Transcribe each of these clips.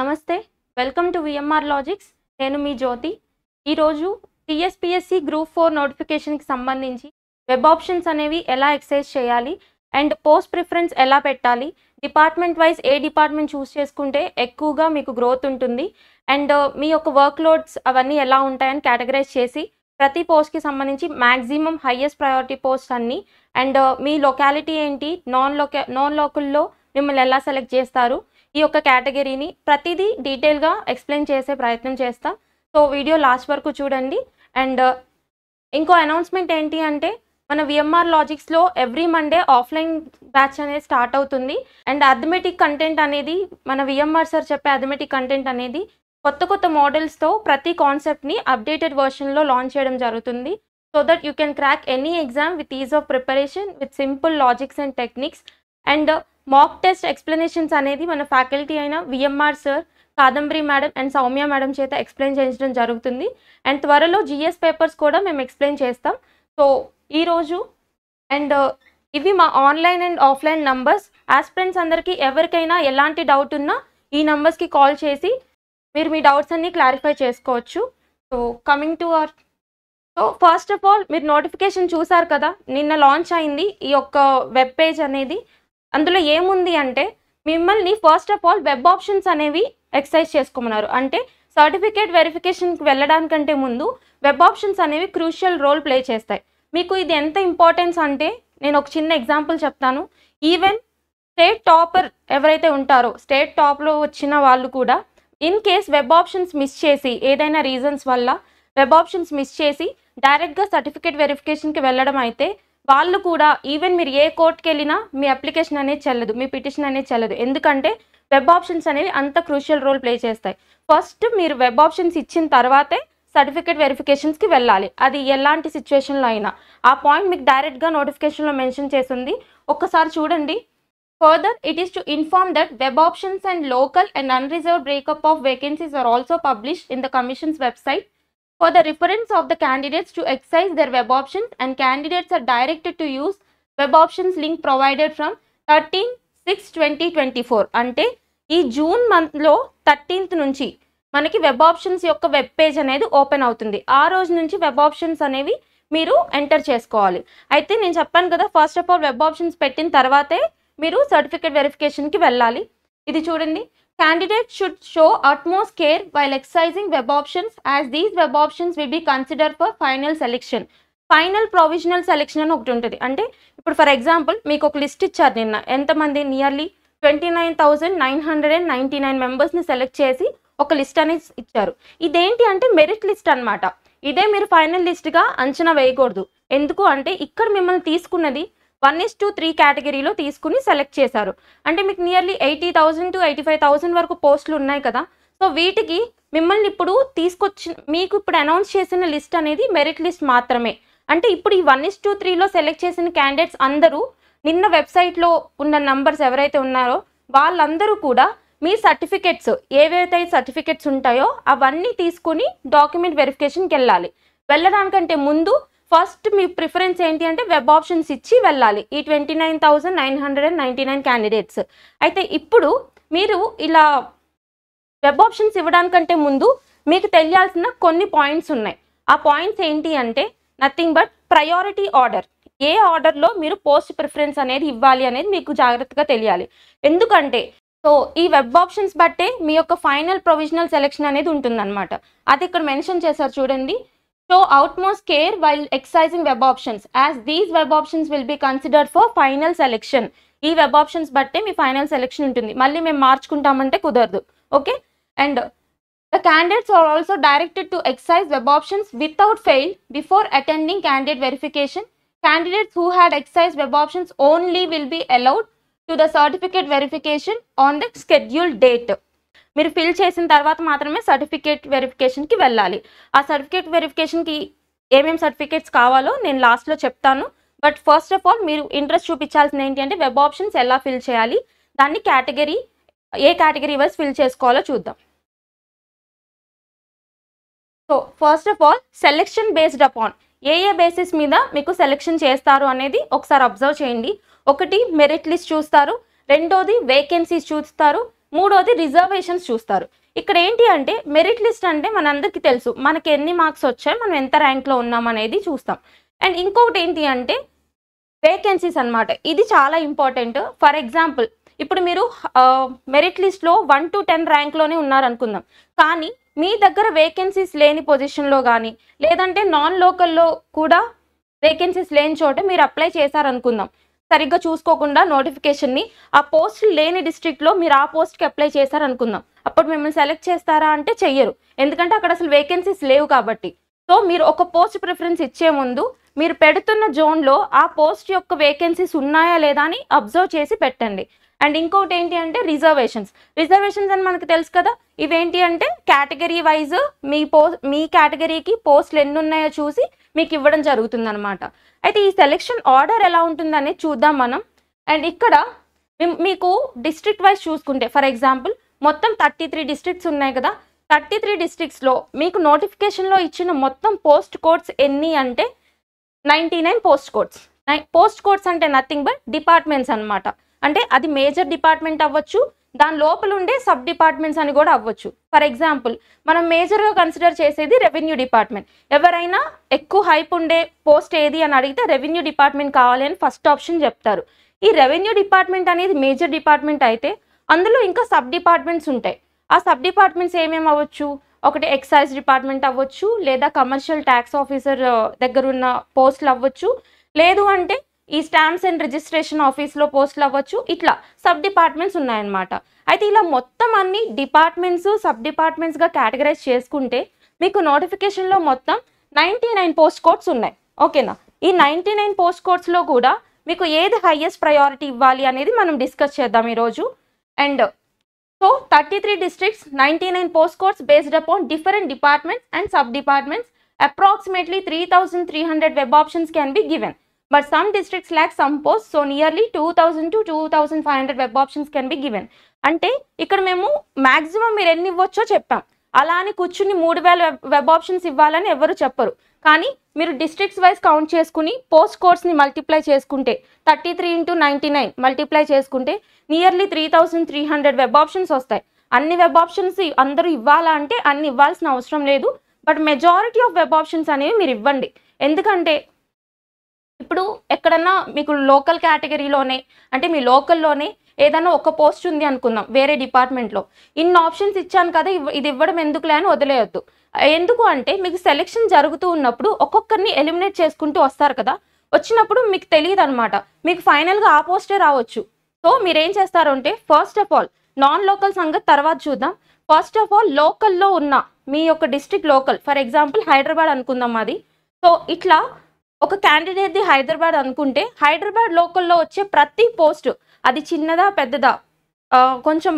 నమస్తే welcome to VMR logics నేను మీ జ్యోతి ఈరోజు టీఎస్పిఎస్సి గ్రూప్ ఫోర్ నోటిఫికేషన్కి సంబంధించి వెబ్ ఆప్షన్స్ అనేవి ఎలా ఎక్సైజ్ చేయాలి అండ్ పోస్ట్ ప్రిఫరెన్స్ ఎలా పెట్టాలి డిపార్ట్మెంట్ వైజ్ ఏ డిపార్ట్మెంట్ చూస్ చేసుకుంటే ఎక్కువగా మీకు గ్రోత్ ఉంటుంది అండ్ uh, మీ యొక్క వర్క్ లోడ్స్ అవన్నీ ఎలా ఉంటాయని కేటగరైజ్ చేసి ప్రతి పోస్ట్కి సంబంధించి మ్యాక్సిమం హయ్యెస్ట్ ప్రయారిటీ పోస్ట్ అన్నీ అండ్ మీ లొకాలిటీ ఏంటి నాన్ లోక నాన్ లోకల్లో మిమ్మల్ని ఎలా సెలెక్ట్ చేస్తారు ఈ యొక్క కేటగిరీని ప్రతిదీ డీటెయిల్గా ఎక్స్ప్లెయిన్ చేసే ప్రయత్నం చేస్తా సో వీడియో లాస్ట్ వరకు చూడండి అండ్ ఇంకో అనౌన్స్మెంట్ ఏంటి అంటే మన విఎంఆర్ లాజిక్స్లో ఎవ్రీ మండే ఆఫ్లైన్ బ్యాచ్ అనేది స్టార్ట్ అవుతుంది అండ్ అథమెటిక్ కంటెంట్ అనేది మన విఎంఆర్ సార్ చెప్పే అథమెటిక్ కంటెంట్ అనేది కొత్త కొత్త మోడల్స్తో ప్రతి కాన్సెప్ట్ని అప్డేటెడ్ వర్షన్లో లాంచ్ చేయడం జరుగుతుంది so that you can crack any exam with ease of preparation with simple logics and techniques and mock test explanations అనేది మన ఫ్యాకల్టీ అయిన VMR sir Kadambari madam and Soumya madam చేత ఎక్స్ప్లెయిన్ చేయించడం జరుగుతుంది అండ్ త్వరలో జిఎస్ పేపర్స్ కూడా మేము ఎక్స్ప్లెయిన్ చేస్తాం సో ఈరోజు అండ్ uh, ఇవి మా online and offline numbers aspirants అందరికీ ఎవరికైనా ఎలాంటి డౌట్ ఉన్నా ఈ నంబర్స్కి కాల్ చేసి మీరు మీ డౌట్స్ అన్నీ క్లారిఫై చేసుకోవచ్చు so coming to our so first of all మీరు నోటిఫికేషన్ చూసారు కదా నిన్న లాంచ్ అయింది ఈ యొక్క వెబ్ పేజ్ అనేది అందులో ఏముంది అంటే మిమ్మల్ని first of all web options అనేవి ఎక్సైజ్ చేసుకోమన్నారు అంటే సర్టిఫికేట్ వెరిఫికేషన్కి వెళ్ళడానికంటే ముందు వెబ్ ఆప్షన్స్ అనేవి క్రూషియల్ రోల్ ప్లే చేస్తాయి మీకు ఇది ఎంత ఇంపార్టెన్స్ అంటే నేను ఒక చిన్న ఎగ్జాంపుల్ చెప్తాను ఈవెన్ స్టేట్ టాపర్ ఎవరైతే ఉంటారో స్టేట్ టాప్లో వచ్చిన వాళ్ళు కూడా in case web options miss చేసి ఏదైనా రీజన్స్ వల్ల వెబ్ ఆప్షన్స్ మిస్ చేసి డైరెక్ట్గా సర్టిఫికేట్ వెరిఫికేషన్కి వెళ్ళడం అయితే వాళ్ళు కూడా ఈవెన్ మీరు ఏ కోర్టుకి వెళ్ళినా మీ అప్లికేషన్ అనేది చెల్లదు మీ పిటిషన్ అనేది చెల్లదు ఎందుకంటే వెబ్ ఆప్షన్స్ అనేవి అంత క్రూషియల్ రోల్ ప్లే చేస్తాయి ఫస్ట్ మీరు వెబ్ ఆప్షన్స్ ఇచ్చిన తర్వాతే సర్టిఫికేట్ వెరిఫికేషన్స్కి వెళ్ళాలి అది ఎలాంటి సిచ్యువేషన్లో అయినా ఆ పాయింట్ మీకు డైరెక్ట్గా నోటిఫికేషన్లో మెన్షన్ చేసింది ఒక్కసారి చూడండి further it is to inform that web options and local and unreserved breakup of vacancies are also publish in the commissions website for the reference of the candidates to exercise their web options and candidates are directed to use web options link provided from thirteen six twenty twenty four అంటే ఈ June మంత్లో thirteenth నుంచి మనకి web options యొక్క web page అనేది open అవుతుంది ఆ రోజు నుంచి వెబ్ ఆప్షన్స్ అనేవి మీరు ఎంటర్ చేసుకోవాలి అయితే నేను చెప్పాను కదా first of all web options పెట్టిన తర్వాతే మీరు సర్టిఫికేట్ వెరిఫికేషన్కి వెళ్ళాలి ఇది చూడండి Candidates should show utmost care while exercising web options as these web options will be considered for final selection. Final provisional selection అని ఒకటి ఉంటుంది అంటే ఇప్పుడు ఫర్ ఎగ్జాంపుల్ మీకు ఒక లిస్ట్ ఇచ్చారు నిన్న ఎంతమంది nearly twenty nine thousand nine hundred and ninety nine మెంబర్స్ని సెలెక్ట్ చేసి ఒక లిస్ట్ అనేది ఇచ్చారు ఇదేంటి అంటే మెరిట్ లిస్ట్ అనమాట ఇదే మీరు ఫైనల్ లిస్ట్గా అంచనా వేయకూడదు ఎందుకు అంటే ఇక్కడ మిమ్మల్ని తీసుకున్నది వన్ ఇస్ టు త్రీ కేటగిరీలో తీసుకుని సెలెక్ట్ చేశారు అంటే మీకు nearly eighty thousand to eighty five thousand వరకు పోస్టులు ఉన్నాయి కదా సో వీటికి మిమ్మల్ని ఇప్పుడు తీసుకొచ్చిన మీకు ఇప్పుడు అనౌన్స్ చేసిన లిస్ట్ అనేది మెరిట్ లిస్ట్ మాత్రమే అంటే ఇప్పుడు ఈ వన్ ఇస్ టూ త్రీలో సెలెక్ట్ చేసిన క్యాండిడేట్స్ అందరూ నిన్న వెబ్సైట్లో ఉన్న నంబర్స్ ఎవరైతే ఉన్నారో వాళ్ళందరూ కూడా మీ సర్టిఫికెట్స్ ఏవైతే సర్టిఫికెట్స్ ఉంటాయో అవన్నీ తీసుకుని డాక్యుమెంట్ వెరిఫికేషన్కి వెళ్ళాలి వెళ్ళడానికంటే ముందు ఫస్ట్ మీ ప్రిఫరెన్స్ ఏంటి అంటే వెబ్ ఆప్షన్స్ ఇచ్చి వెళ్ళాలి ఈ twenty nine thousand nine hundred and ninety nine candidates అయితే ఇప్పుడు మీరు ఇలా వెబ్ ఆప్షన్స్ ఇవ్వడానికంటే ముందు మీకు తెలియాల్సిన కొన్ని పాయింట్స్ ఉన్నాయి ఆ పాయింట్స్ ఏంటి అంటే నథింగ్ బట్ ప్రయారిటీ ఆర్డర్ ఏ ఆర్డర్లో మీరు పోస్ట్ ప్రిఫరెన్స్ అనేది ఇవ్వాలి అనేది మీకు జాగ్రత్తగా తెలియాలి ఎందుకంటే సో ఈ వెబ్ ఆప్షన్స్ బట్టే మీ యొక్క ఫైనల్ ప్రొవిజనల్ సెలెక్షన్ అనేది ఉంటుందన్నమాట అది ఇక్కడ మెన్షన్ చేశారు చూడండి show outmost care while exercising web options as these web options will be considered for final selection ఈ వెబ్ ఆప్షన్స్ బట్టే మీ ఫైనల్ సెలెక్షన్ ఉంటుంది మళ్ళీ మేము మార్చుకుంటామంటే కుదరదు okay and the candidates are also directed to exercise web options without fail before attending candidate verification candidates who had exercise web options only will be allowed to the certificate verification on the schedule date మీరు fill చేసిన తర్వాత మాత్రమే certificate వెరిఫికేషన్కి వెళ్ళాలి ఆ certificate వెరిఫికేషన్కి ఏమేమి certificates కావాలో నేను లాస్ట్లో చెప్తాను బట్ ఫస్ట్ ఆఫ్ ఆల్ మీరు ఇంట్రెస్ట్ చూపించాల్సింది ఏంటి అంటే వెబ్ ఆప్షన్స్ ఎలా ఫిల్ చేయాలి దాన్ని కేటగిరీ ఏ కేటగిరీ వైజ్ ఫిల్ చేసుకోవాలో చూద్దాం so first of all selection based upon ఏ ఏ బేసిస్ మీద మీకు సెలెక్షన్ చేస్తారు అనేది ఒకసారి అబ్జర్వ్ చేయండి ఒకటి మెరిట్ లిస్ట్ చూస్తారు రెండోది వేకెన్సీస్ చూస్తారు మూడోది రిజర్వేషన్స్ చూస్తారు ఇక్కడ ఏంటి అంటే మెరిట్ లిస్ట్ అంటే మనందరికీ తెలుసు మనకి ఎన్ని మార్క్స్ వచ్చాయి మనం ఎంత ర్యాంక్లో ఉన్నాం అనేది చూస్తాం అండ్ ఇంకొకటి ఏంటి అంటే వేకెన్సీస్ అనమాట ఇది చాలా ఇంపార్టెంట్ ఫర్ ఎగ్జాంపుల్ ఇప్పుడు మీరు మెరిట్ లిస్ట్లో వన్ టు టెన్ ర్యాంక్లోనే ఉన్నారనుకుందాం కానీ మీ దగ్గర వేకెన్సీస్ లేని పొజిషన్లో కానీ లేదంటే నాన్ లోకల్లో కూడా వేకెన్సీస్ లేని చోట మీరు అప్లై చేశారనుకుందాం సరిగ్గా చూసుకోకుండా నోటిఫికేషన్ని ఆ పోస్ట్ లేని డిస్ట్రిక్ట్లో మీరు ఆ పోస్ట్కి అప్లై చేశారనుకుందాం అప్పుడు మిమ్మల్ని సెలెక్ట్ చేస్తారా అంటే చెయ్యరు ఎందుకంటే అక్కడ అసలు వేకెన్సీస్ లేవు కాబట్టి సో మీరు ఒక పోస్ట్ ప్రిఫరెన్స్ ఇచ్చే ముందు మీరు పెడుతున్న జోన్లో ఆ పోస్ట్ యొక్క వేకెన్సీస్ ఉన్నాయా లేదా అని అబ్జర్వ్ చేసి పెట్టండి అండ్ ఇంకోటి ఏంటి అంటే రిజర్వేషన్స్ రిజర్వేషన్స్ అని మనకు తెలుసు కదా ఇవేంటి అంటే కేటగిరీ వైజ్ మీ పోస్ట్ మీ కేటగిరీకి పోస్టులు ఎన్ని ఉన్నాయో చూసి మీకు ఇవ్వడం జరుగుతుందనమాట అయితే ఈ సెలెక్షన్ ఆర్డర్ ఎలా ఉంటుందనే చూద్దాం మనం అండ్ ఇక్కడ మీకు డిస్ట్రిక్ట్ వైజ్ చూసుకుంటే ఫర్ ఎగ్జాంపుల్ మొత్తం థర్టీ త్రీ డిస్ట్రిక్ట్స్ ఉన్నాయి కదా థర్టీ త్రీ డిస్ట్రిక్ట్స్లో మీకు నోటిఫికేషన్లో ఇచ్చిన మొత్తం పోస్ట్ కోడ్స్ ఎన్ని అంటే ninety nine post codes post codes అంటే నథింగ్ బట్ డిపార్ట్మెంట్స్ అనమాట అంటే అది మేజర్ డిపార్ట్మెంట్ అవ్వచ్చు దాని లోపల ఉండే సబ్ డిపార్ట్మెంట్స్ అని కూడా అవ్వచ్చు ఫర్ ఎగ్జాంపుల్ మనం మేజర్గా కన్సిడర్ చేసేది రెవెన్యూ డిపార్ట్మెంట్ ఎవరైనా ఎక్కువ హైప్ ఉండే పోస్ట్ ఏది అని అడిగితే రెవెన్యూ డిపార్ట్మెంట్ కావాలి అని ఫస్ట్ ఆప్షన్ చెప్తారు ఈ రెవెన్యూ డిపార్ట్మెంట్ అనేది మేజర్ డిపార్ట్మెంట్ అయితే అందులో ఇంకా సబ్ డిపార్ట్మెంట్స్ ఉంటాయి ఆ సబ్ డిపార్ట్మెంట్స్ ఏమేమి అవ్వచ్చు ఒకటి ఎక్సైజ్ డిపార్ట్మెంట్ అవ్వచ్చు లేదా కమర్షియల్ ట్యాక్స్ ఆఫీసర్ దగ్గర ఉన్న పోస్టులు అవ్వచ్చు లేదు అంటే ఈ స్టాంప్స్ అండ్ రిజిస్ట్రేషన్ ఆఫీస్లో పోస్టులు అవ్వచ్చు ఇట్లా సబ్ డిపార్ట్మెంట్స్ ఉన్నాయన్నమాట అయితే ఇలా మొత్తం అన్ని డిపార్ట్మెంట్స్ సబ్ డిపార్ట్మెంట్స్గా కేటగరైజ్ చేసుకుంటే మీకు నోటిఫికేషన్లో మొత్తం నైంటీ నైన్ పోస్ట్ కోడ్స్ ఉన్నాయి ఓకేనా ఈ నైంటీ నైన్ పోస్ట్ కోడ్స్లో కూడా మీకు ఏది హయ్యెస్ట్ ప్రయారిటీ ఇవ్వాలి అనేది మనం డిస్కస్ చేద్దాం ఈరోజు and so thirty three districts ninety nine post codes based upon different departments and sub departments approximately 3300 web options can be given but some districts lack some posts so nearly 2000 to 2500 web options can be given అంటే ఇక్కడ మేము maximum మీరు ఎన్ని ఇవ్వచ్చో చెప్పాం అలా అని కూర్చుని మూడు వేల వెబ్ ఆప్షన్స్ ఇవ్వాలని ఎవరు చెప్పరు కానీ మీరు డిస్ట్రిక్ట్స్ వైజ్ కౌంట్ చేసుకుని పోస్ట్ కోర్స్ని మల్టిప్లై చేసుకుంటే thirty three into ninety nine multiply చేసుకుంటే nearly three thousand three hundred web options వస్తాయి అన్ని వెబ్ ఆప్షన్స్ అందరూ ఇవ్వాలా అంటే అన్ని ఇవ్వాల్సిన అవసరం లేదు but majority of web options అనేవి మీరు ఇవ్వండి ఎందుకంటే ఇప్పుడు ఎక్కడన్నా మీకు లోకల్ కేటగిరీలోనే అంటే మీ లోకల్లోనే ఏదైనా ఒక పోస్ట్ ఉంది అనుకుందాం వేరే డిపార్ట్మెంట్లో ఇన్ని ఆప్షన్స్ ఇచ్చాను కదా ఇది ఇవ్వడం ఎందుకులే అని వదిలేయొద్దు ఎందుకు అంటే మీకు సెలెక్షన్ జరుగుతూ ఉన్నప్పుడు ఒక్కొక్కరిని ఎలిమినేట్ చేసుకుంటూ వస్తారు కదా వచ్చినప్పుడు మీకు తెలియదు అనమాట మీకు ఫైనల్గా ఆ పోస్టే రావచ్చు సో ఏం చేస్తారు అంటే first of all non local సంగతి తర్వాత చూద్దాం ఫస్ట్ ఆఫ్ ఆల్ లోకల్లో ఉన్న మీ యొక్క district local for example Hyderabad అనుకుందాం అది సో ఇట్లా ఒక క్యాండిడేట్ది హైదరాబాద్ అనుకుంటే హైదరాబాద్ లోకల్లో వచ్చే ప్రతి పోస్ట్ అది చిన్నదా పెద్దదా కొంచెం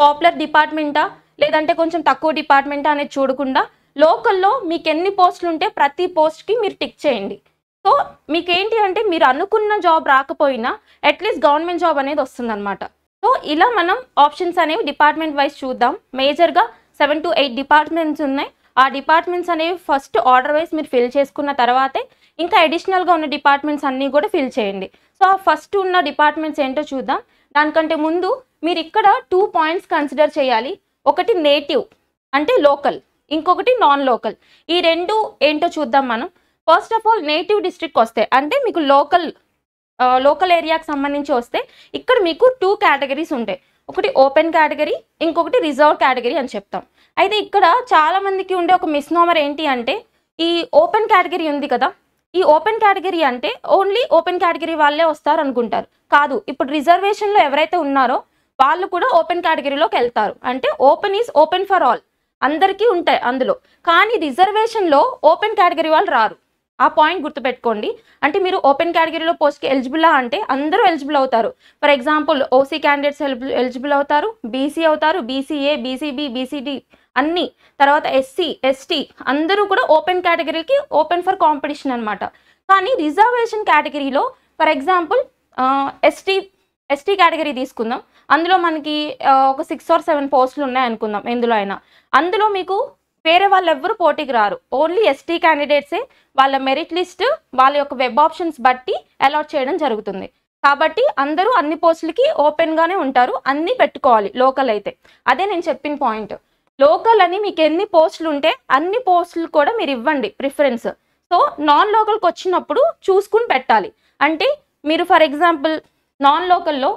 పాపులర్ డిపార్ట్మెంటా లేదంటే కొంచెం తక్కువ డిపార్ట్మెంటా అనేది చూడకుండా లోకల్లో మీకు ఎన్ని పోస్టులు ఉంటే ప్రతి పోస్ట్కి మీరు టిక్ చేయండి సో మీకేంటి అంటే మీరు అనుకున్న జాబ్ రాకపోయినా అట్లీస్ట్ గవర్నమెంట్ జాబ్ అనేది వస్తుందన్నమాట సో ఇలా మనం ఆప్షన్స్ అనేవి డిపార్ట్మెంట్ వైజ్ చూద్దాం మేజర్గా సెవెన్ టు ఎయిట్ డిపార్ట్మెంట్స్ ఉన్నాయి ఆ డిపార్ట్మెంట్స్ అనేవి ఫస్ట్ ఆర్డర్ వైజ్ మీరు ఫిల్ చేసుకున్న తర్వాతే ఇంకా అడిషనల్గా ఉన్న డిపార్ట్మెంట్స్ అన్నీ కూడా ఫిల్ చేయండి సో ఆ ఫస్ట్ ఉన్న డిపార్ట్మెంట్స్ ఏంటో చూద్దాం దానికంటే ముందు మీరు ఇక్కడ టూ పాయింట్స్ కన్సిడర్ చేయాలి ఒకటి నేటివ్ అంటే లోకల్ ఇంకొకటి నాన్ లోకల్ ఈ రెండు ఏంటో చూద్దాం మనం first of all native district వస్తే అంటే మీకు లోకల్ లోకల్ ఏరియాకి సంబంధించి వస్తే ఇక్కడ మీకు టూ కేటగిరీస్ ఉంటాయి ఒకటి ఓపెన్ కేటగిరీ ఇంకొకటి రిజర్వ్ కేటగిరీ అని చెప్తాం అయితే ఇక్కడ చాలామందికి ఉండే ఒక మిస్నోమర్ ఏంటి అంటే ఈ ఓపెన్ కేటగిరీ ఉంది కదా ఈ ఓపెన్ కేటగిరీ అంటే ఓన్లీ ఓపెన్ కేటగిరీ వాళ్ళే వస్తారు అనుకుంటారు కాదు ఇప్పుడు రిజర్వేషన్లో ఎవరైతే ఉన్నారో వాళ్ళు కూడా ఓపెన్ కేటగిరీలోకి వెళ్తారు అంటే open is open for all అందరికీ ఉంటాయి అందులో కానీ రిజర్వేషన్లో ఓపెన్ కేటగిరీ వాళ్ళు రారు ఆ పాయింట్ గుర్తుపెట్టుకోండి అంటే మీరు ఓపెన్ కేటగిరీలో పోస్ట్కి ఎలిజిబులా అంటే అందరూ ఎలిజిబుల్ అవుతారు for example OC candidates eligible అవుతారు బీసీ అవుతారు బీసీఏ బీసీబీ బీసీడీ అన్నీ తర్వాత ఎస్సీ ఎస్టీ అందరూ కూడా ఓపెన్ కేటగిరీకి ఓపెన్ ఫర్ కాంపిటీషన్ అనమాట కానీ రిజర్వేషన్ కేటగిరీలో for example ST ST category తీసుకుందాం అందులో మనకి ఒక సిక్స్ ఆర్ సెవెన్ పోస్టులు ఉన్నాయి అనుకుందాం ఎందులో అయినా అందులో మీకు వేరే వాళ్ళు ఎవ్వరు పోటీకి రారు ఓన్లీ ఎస్టీ క్యాండిడేట్సే వాళ్ళ మెరిట్ లిస్ట్ వాళ్ళ యొక్క వెబ్ ఆప్షన్స్ బట్టి అలాట్ చేయడం జరుగుతుంది కాబట్టి అందరూ అన్ని పోస్టులకి ఓపెన్గానే ఉంటారు అన్నీ పెట్టుకోవాలి లోకల్ అయితే అదే నేను చెప్పిన పాయింట్ లోకల్ అని మీకు ఎన్ని పోస్టులు ఉంటే అన్ని పోస్టులు కూడా మీరు ఇవ్వండి ప్రిఫరెన్స్ సో నాన్ లోకల్కి వచ్చినప్పుడు చూసుకుని పెట్టాలి అంటే మీరు ఫర్ ఎగ్జాంపుల్ నాన్ లోకల్లో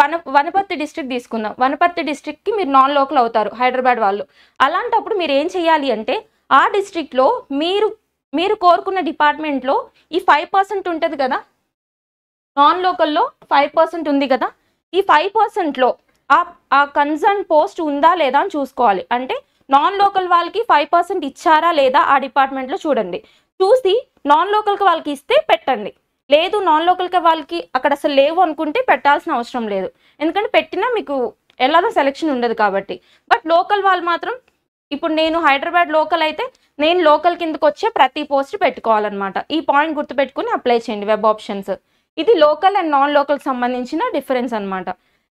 వన వనపర్తి డిస్ట్రిక్ట్ తీసుకుందాం వనపర్తి డిస్ట్రిక్ట్కి మీరు నాన్ లోకల్ అవుతారు హైదరాబాద్ వాళ్ళు అలాంటప్పుడు మీరు ఏం చేయాలి అంటే ఆ డిస్ట్రిక్ట్లో మీరు మీరు కోరుకున్న డిపార్ట్మెంట్లో ఈ ఫైవ్ పర్సెంట్ ఉంటుంది కదా నాన్ లోకల్లో ఫైవ్ పర్సెంట్ ఉంది కదా ఈ ఫైవ్ పర్సెంట్లో ఆ కన్సర్న్ పోస్ట్ ఉందా లేదా అని చూసుకోవాలి అంటే నాన్ లోకల్ వాళ్ళకి ఫైవ్ పర్సెంట్ ఇచ్చారా లేదా ఆ డిపార్ట్మెంట్లో చూడండి చూసి నాన్ లోకల్కి వాళ్ళకి ఇస్తే పెట్టండి లేదు నాన్ లోకల్కి వాళ్ళకి అక్కడ అసలు లేవు అనుకుంటే పెట్టాల్సిన అవసరం లేదు ఎందుకంటే పెట్టినా మీకు ఎలాగో సెలెక్షన్ ఉండదు కాబట్టి బట్ లోకల్ వాళ్ళు మాత్రం ఇప్పుడు నేను హైదరాబాద్ లోకల్ అయితే నేను లోకల్ కిందకు వచ్చే ప్రతి పోస్ట్ పెట్టుకోవాలన్నమాట ఈ పాయింట్ గుర్తుపెట్టుకుని అప్లై చేయండి వెబ్ ఆప్షన్స్ ఇది లోకల్ అండ్ నాన్ లోకల్కి సంబంధించిన డిఫరెన్స్ అనమాట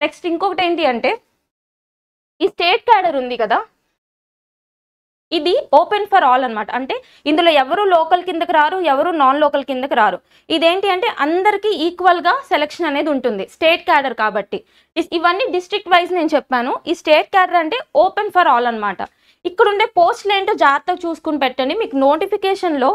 నెక్స్ట్ ఇంకొకటి ఏంటి అంటే ఈ స్టేట్ క్యాడర్ ఉంది కదా ఇది ఓపెన్ ఫర్ ఆల్ అనమాట అంటే ఇందులో ఎవరు లోకల్ కిందకి రారు ఎవరు నాన్ లోకల్ కిందకి రారు ఇదేంటి అంటే అందరికీ ఈక్వల్గా సెలక్షన్ అనేది ఉంటుంది స్టేట్ క్యాడర్ కాబట్టి ఇవన్నీ డిస్ట్రిక్ట్ వైజ్ నేను చెప్పాను ఈ స్టేట్ క్యాడర్ అంటే ఓపెన్ ఫర్ ఆల్ అనమాట ఇక్కడ ఉండే పోస్టులు ఏంటో జాగ్రత్తగా చూసుకుని పెట్టండి మీకు నోటిఫికేషన్లో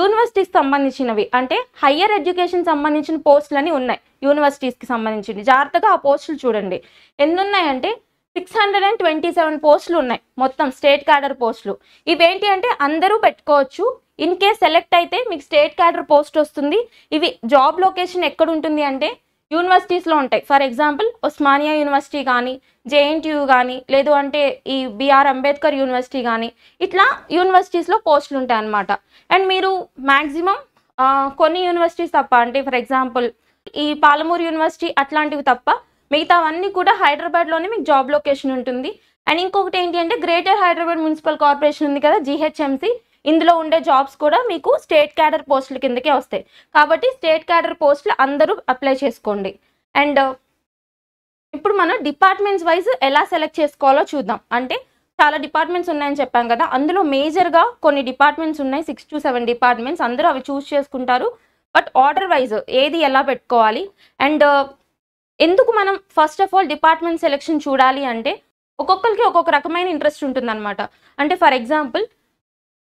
యూనివర్సిటీకి సంబంధించినవి అంటే హయ్యర్ ఎడ్యుకేషన్ సంబంధించిన పోస్టులని ఉన్నాయి యూనివర్సిటీస్కి సంబంధించింది జాగ్రత్తగా ఆ పోస్టులు చూడండి ఎన్ని ఉన్నాయంటే six hundred and twenty seven పోస్టులు ఉన్నాయి మొత్తం స్టేట్ క్యాడర్ పోస్టులు ఇవేంటి అంటే అందరూ పెట్టుకోవచ్చు ఇన్ కేస్ సెలెక్ట్ అయితే మీకు స్టేట్ క్యాడర్ పోస్ట్ వస్తుంది ఇవి జాబ్ లొకేషన్ ఎక్కడ ఉంటుంది అంటే యూనివర్సిటీస్లో ఉంటాయి ఫర్ ఎగ్జాంపుల్ ఉస్మానియా యూనివర్సిటీ కానీ జేఎన్టీయూ కానీ లేదు అంటే ఈ బీఆర్ అంబేద్కర్ యూనివర్సిటీ కానీ ఇట్లా యూనివర్సిటీస్లో పోస్టులు ఉంటాయి అన్నమాట అండ్ మీరు మ్యాక్సిమం కొన్ని యూనివర్సిటీస్ తప్ప అంటే ఫర్ ఎగ్జాంపుల్ ఈ పాలమూరు యూనివర్సిటీ అట్లాంటివి తప్ప మిగతావన్నీ కూడా హైదరాబాద్లోనే మీకు జాబ్ లొకేషన్ ఉంటుంది అండ్ ఇంకొకటి ఏంటి అంటే గ్రేటర్ హైదరాబాద్ మున్సిపల్ కార్పొరేషన్ ఉంది కదా జిహెచ్ఎంసి ఇందులో ఉండే జాబ్స్ కూడా మీకు స్టేట్ క్యాడర్ పోస్టుల కిందకే వస్తాయి కాబట్టి స్టేట్ క్యాడర్ పోస్టులు అందరూ అప్లై చేసుకోండి అండ్ ఇప్పుడు మనం డిపార్ట్మెంట్స్ వైజ్ ఎలా సెలెక్ట్ చేసుకోవాలో చూద్దాం అంటే చాలా డిపార్ట్మెంట్స్ ఉన్నాయని చెప్పాం కదా అందులో మేజర్గా కొన్ని డిపార్ట్మెంట్స్ ఉన్నాయి సిక్స్ టు సెవెన్ డిపార్ట్మెంట్స్ అందరూ అవి చూస్ చేసుకుంటారు బట్ ఆర్డర్ వైజ్ ఏది ఎలా పెట్టుకోవాలి అండ్ ఎందుకు మనం first of all department selection చూడాలి అంటే ఒక్కొక్కరికి ఒక్కొక్క రకమైన ఇంట్రెస్ట్ ఉంటుంది అంటే ఫర్ ఎగ్జాంపుల్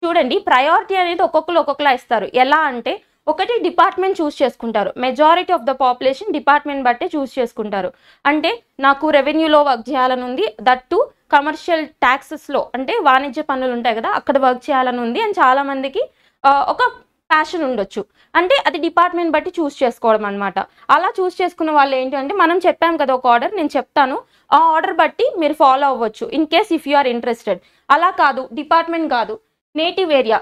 చూడండి ప్రయారిటీ అనేది ఒక్కొక్కరు ఒక్కొక్కలా ఇస్తారు ఎలా అంటే ఒకటి డిపార్ట్మెంట్ చూస్ చేసుకుంటారు majority of the population department బట్టే చూస్ చేసుకుంటారు అంటే నాకు రెవెన్యూలో వర్క్ చేయాలని ఉంది దట్టు కమర్షియల్ ట్యాక్సెస్లో అంటే వాణిజ్య పనులు ఉంటాయి కదా అక్కడ వర్క్ చేయాలని ఉంది అండ్ చాలామందికి ఒక ఫ్యాషన్ ఉండొచ్చు అంటే అది డిపార్ట్మెంట్ బట్టి చూస్ చేసుకోవడం అనమాట అలా చూస్ చేసుకున్న వాళ్ళు ఏంటంటే మనం చెప్పాం కదా ఒక ఆర్డర్ నేను చెప్తాను ఆ ఆర్డర్ బట్టి మీరు ఫాలో అవ్వచ్చు in case if you are interested అలా కాదు డిపార్ట్మెంట్ కాదు నేటివ్ ఏరియా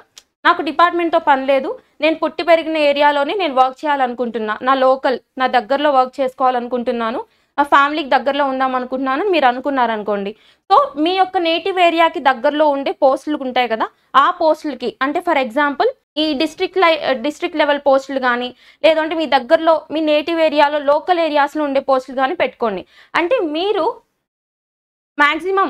నాకు డిపార్ట్మెంట్తో పని లేదు నేను పుట్టి పెరిగిన ఏరియాలోనే నేను వర్క్ చేయాలనుకుంటున్నా నా లోకల్ నా దగ్గరలో వర్క్ చేసుకోవాలనుకుంటున్నాను ఆ ఫ్యామిలీకి దగ్గరలో ఉందాం అనుకుంటున్నాను మీరు అనుకున్నారనుకోండి సో మీ యొక్క నేటివ్ ఏరియాకి దగ్గరలో ఉండే పోస్టులు ఉంటాయి కదా ఆ పోస్టులకి అంటే ఫర్ ఎగ్జాంపుల్ ఈ డిస్ట్రిక్ట్ లై డిస్ట్రిక్ట్ లెవెల్ పోస్టులు కానీ లేదంటే మీ దగ్గరలో మీ నేటివ్ ఏరియాలో లోకల్ ఏరియాస్లో ఉండే పోస్టులు కానీ పెట్టుకోండి అంటే మీరు మ్యాక్సిమం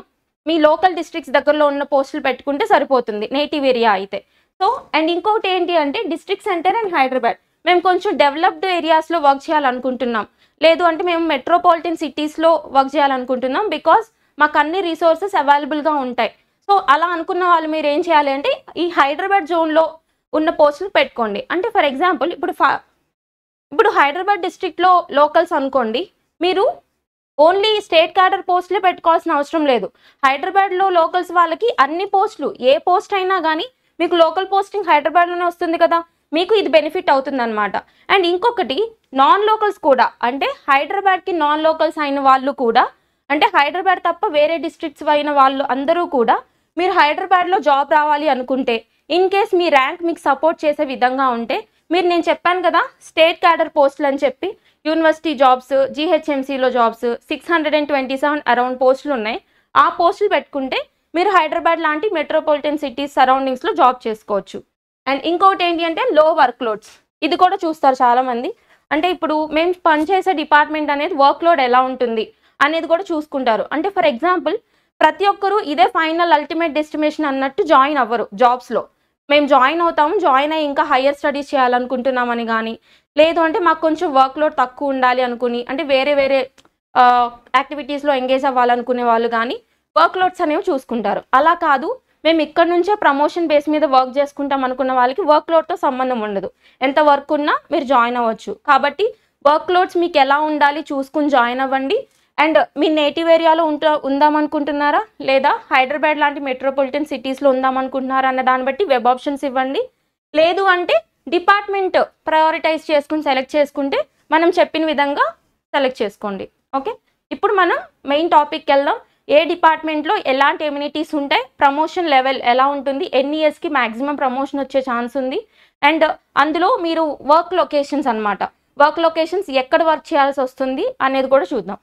మీ లోకల్ డిస్ట్రిక్ట్స్ దగ్గరలో ఉన్న పోస్టులు పెట్టుకుంటే సరిపోతుంది నేటివ్ ఏరియా అయితే సో అండ్ ఇంకొకటి ఏంటి అంటే డిస్ట్రిక్ట్ సెంటర్ అండ్ హైదరాబాద్ మేము కొంచెం డెవలప్డ్ ఏరియాస్లో వర్క్ చేయాలనుకుంటున్నాం లేదు అంటే మేము మెట్రోపాలిటన్ సిటీస్లో వర్క్ చేయాలనుకుంటున్నాం బికాస్ మాకు అన్ని రీసోర్సెస్ అవైలబుల్గా ఉంటాయి సో అలా అనుకున్న వాళ్ళు మీరు ఏం చేయాలి అంటే ఈ హైదరాబాద్ జోన్లో ఉన్న పోస్టులు పెట్టుకోండి అంటే ఫర్ ఎగ్జాంపుల్ ఇప్పుడు ఇప్పుడు హైదరాబాద్ డిస్ట్రిక్ట్లో లోకల్స్ అనుకోండి మీరు ఓన్లీ స్టేట్ క్యాడర్ పోస్టులే పెట్టుకోవాల్సిన అవసరం లేదు హైదరాబాద్లో లోకల్స్ వాళ్ళకి అన్ని పోస్టులు ఏ పోస్ట్ అయినా కానీ మీకు లోకల్ పోస్టింగ్ హైదరాబాద్లోనే వస్తుంది కదా మీకు ఇది బెనిఫిట్ అవుతుందన్నమాట అండ్ ఇంకొకటి నాన్ లోకల్స్ కూడా అంటే హైదరాబాద్కి నాన్ లోకల్స్ అయిన వాళ్ళు కూడా అంటే హైదరాబాద్ తప్ప వేరే డిస్ట్రిక్ట్స్ అయిన వాళ్ళు అందరూ కూడా మీరు హైదరాబాద్లో జాబ్ రావాలి అనుకుంటే ఇన్ కేస్ మీ ర్యాంక్ మీకు సపోర్ట్ చేసే విధంగా ఉంటే మీరు నేను చెప్పాను కదా స్టేట్ క్యాడర్ పోస్టులు అని చెప్పి యూనివర్సిటీ జాబ్స్ జీహెచ్ఎంసీలో jobs six hundred and twenty seven around పోస్టులు ఉన్నాయి ఆ పోస్టులు పెట్టుకుంటే మీరు హైదరాబాద్ లాంటి మెట్రోపాలిటన్ సిటీస్ సరౌండింగ్స్లో జాబ్ చేసుకోవచ్చు అండ్ ఇంకోటి ఏంటి అంటే లో వర్క్ లోడ్స్ ఇది కూడా చూస్తారు చాలామంది అంటే ఇప్పుడు మేము పనిచేసే డిపార్ట్మెంట్ అనేది వర్క్ లోడ్ ఎలా ఉంటుంది అనేది కూడా చూసుకుంటారు అంటే ఫర్ ఎగ్జాంపుల్ ప్రతి ఒక్కరు ఇదే ఫైనల్ అల్టిమేట్ డెస్టినేషన్ అన్నట్టు జాయిన్ అవ్వరు జాబ్స్లో మేము జాయిన్ అవుతాము జాయిన్ అయ్యి ఇంకా హయ్యర్ స్టడీస్ చేయాలనుకుంటున్నామని కానీ లేదు అంటే మాకు కొంచెం వర్క్ లోడ్ తక్కువ ఉండాలి అనుకుని అంటే వేరే వేరే యాక్టివిటీస్లో ఎంగేజ్ అవ్వాలనుకునే వాళ్ళు కానీ వర్క్ లోడ్స్ అనేవి చూసుకుంటారు అలా కాదు మేము ఇక్కడ నుంచే ప్రమోషన్ బేస్ మీద వర్క్ చేసుకుంటాం అనుకున్న వాళ్ళకి వర్క్ లోడ్తో సంబంధం ఉండదు ఎంత వర్క్ ఉన్నా మీరు జాయిన్ అవ్వచ్చు కాబట్టి వర్క్ లోడ్స్ మీకు ఎలా ఉండాలి చూసుకుని జాయిన్ అవ్వండి అండ్ మీ నేటివ్ ఏరియాలో ఉంటా ఉందామనుకుంటున్నారా లేదా హైదరాబాద్ లాంటి మెట్రోపాలిటన్ సిటీస్లో ఉందామనుకుంటున్నారా అన్న దాన్ని బట్టి వెబ్ ఆప్షన్స్ ఇవ్వండి లేదు అంటే డిపార్ట్మెంట్ ప్రయారిటైజ్ చేసుకుని సెలెక్ట్ చేసుకుంటే మనం చెప్పిన విధంగా సెలెక్ట్ చేసుకోండి ఓకే ఇప్పుడు మనం మెయిన్ టాపిక్కి వెళ్దాం ఏ డిపార్ట్మెంట్లో ఎలాంటి ఎమ్యూనిటీస్ ఉంటాయి ప్రమోషన్ లెవెల్ ఎలా ఉంటుంది ఎన్ని ఇయర్స్కి మ్యాక్సిమం ప్రమోషన్ వచ్చే ఛాన్స్ ఉంది అండ్ అందులో మీరు వర్క్ లొకేషన్స్ అనమాట వర్క్ లొకేషన్స్ ఎక్కడ వర్క్ చేయాల్సి వస్తుంది అనేది కూడా చూద్దాం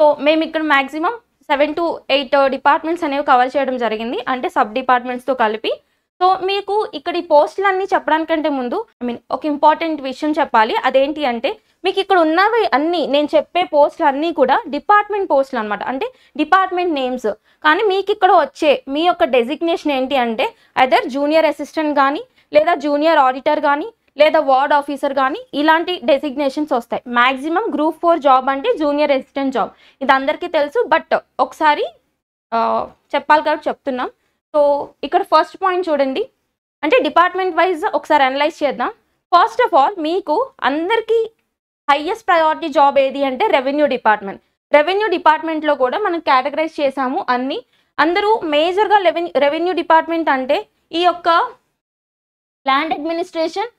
సో మేము ఇక్కడ maximum seven to eight departments అనేవి కవర్ చేయడం జరిగింది అంటే సబ్ డిపార్ట్మెంట్స్తో కలిపి సో మీకు ఇక్కడ ఈ పోస్టులన్నీ చెప్పడానికంటే ముందు ఐ మీన్ ఒక ఇంపార్టెంట్ విషయం చెప్పాలి అదేంటి అంటే మీకు ఇక్కడ ఉన్నవి అన్నీ నేను చెప్పే పోస్టులు అన్నీ కూడా డిపార్ట్మెంట్ పోస్టులు అనమాట అంటే డిపార్ట్మెంట్ నేమ్స్ కానీ మీకు ఇక్కడ వచ్చే మీ యొక్క డెసిగ్నేషన్ ఏంటి అంటే అదర్ జూనియర్ అసిస్టెంట్ కానీ లేదా జూనియర్ ఆడిటర్ కానీ లేదా వార్డ్ ఆఫీసర్ కానీ ఇలాంటి డెసిగ్నేషన్స్ వస్తాయి మ్యాక్సిమం గ్రూప్ ఫోర్ జాబ్ అంటే జూనియర్ అసిస్టెంట్ జాబ్ ఇది అందరికీ తెలుసు బట్ ఒకసారి చెప్పాలి కాబట్టి చెప్తున్నాం సో ఇక్కడ ఫస్ట్ పాయింట్ చూడండి అంటే డిపార్ట్మెంట్ వైజ్ ఒకసారి అనలైజ్ చేద్దాం ఫస్ట్ ఆఫ్ ఆల్ మీకు అందరికీ హైయెస్ట్ ప్రయారిటీ జాబ్ ఏది అంటే రెవెన్యూ డిపార్ట్మెంట్ రెవెన్యూ డిపార్ట్మెంట్లో కూడా మనం కేటగరైజ్ చేసాము అన్నీ అందరూ మేజర్గా రెవెన్యూ రెవెన్యూ డిపార్ట్మెంట్ అంటే ఈ యొక్క land administration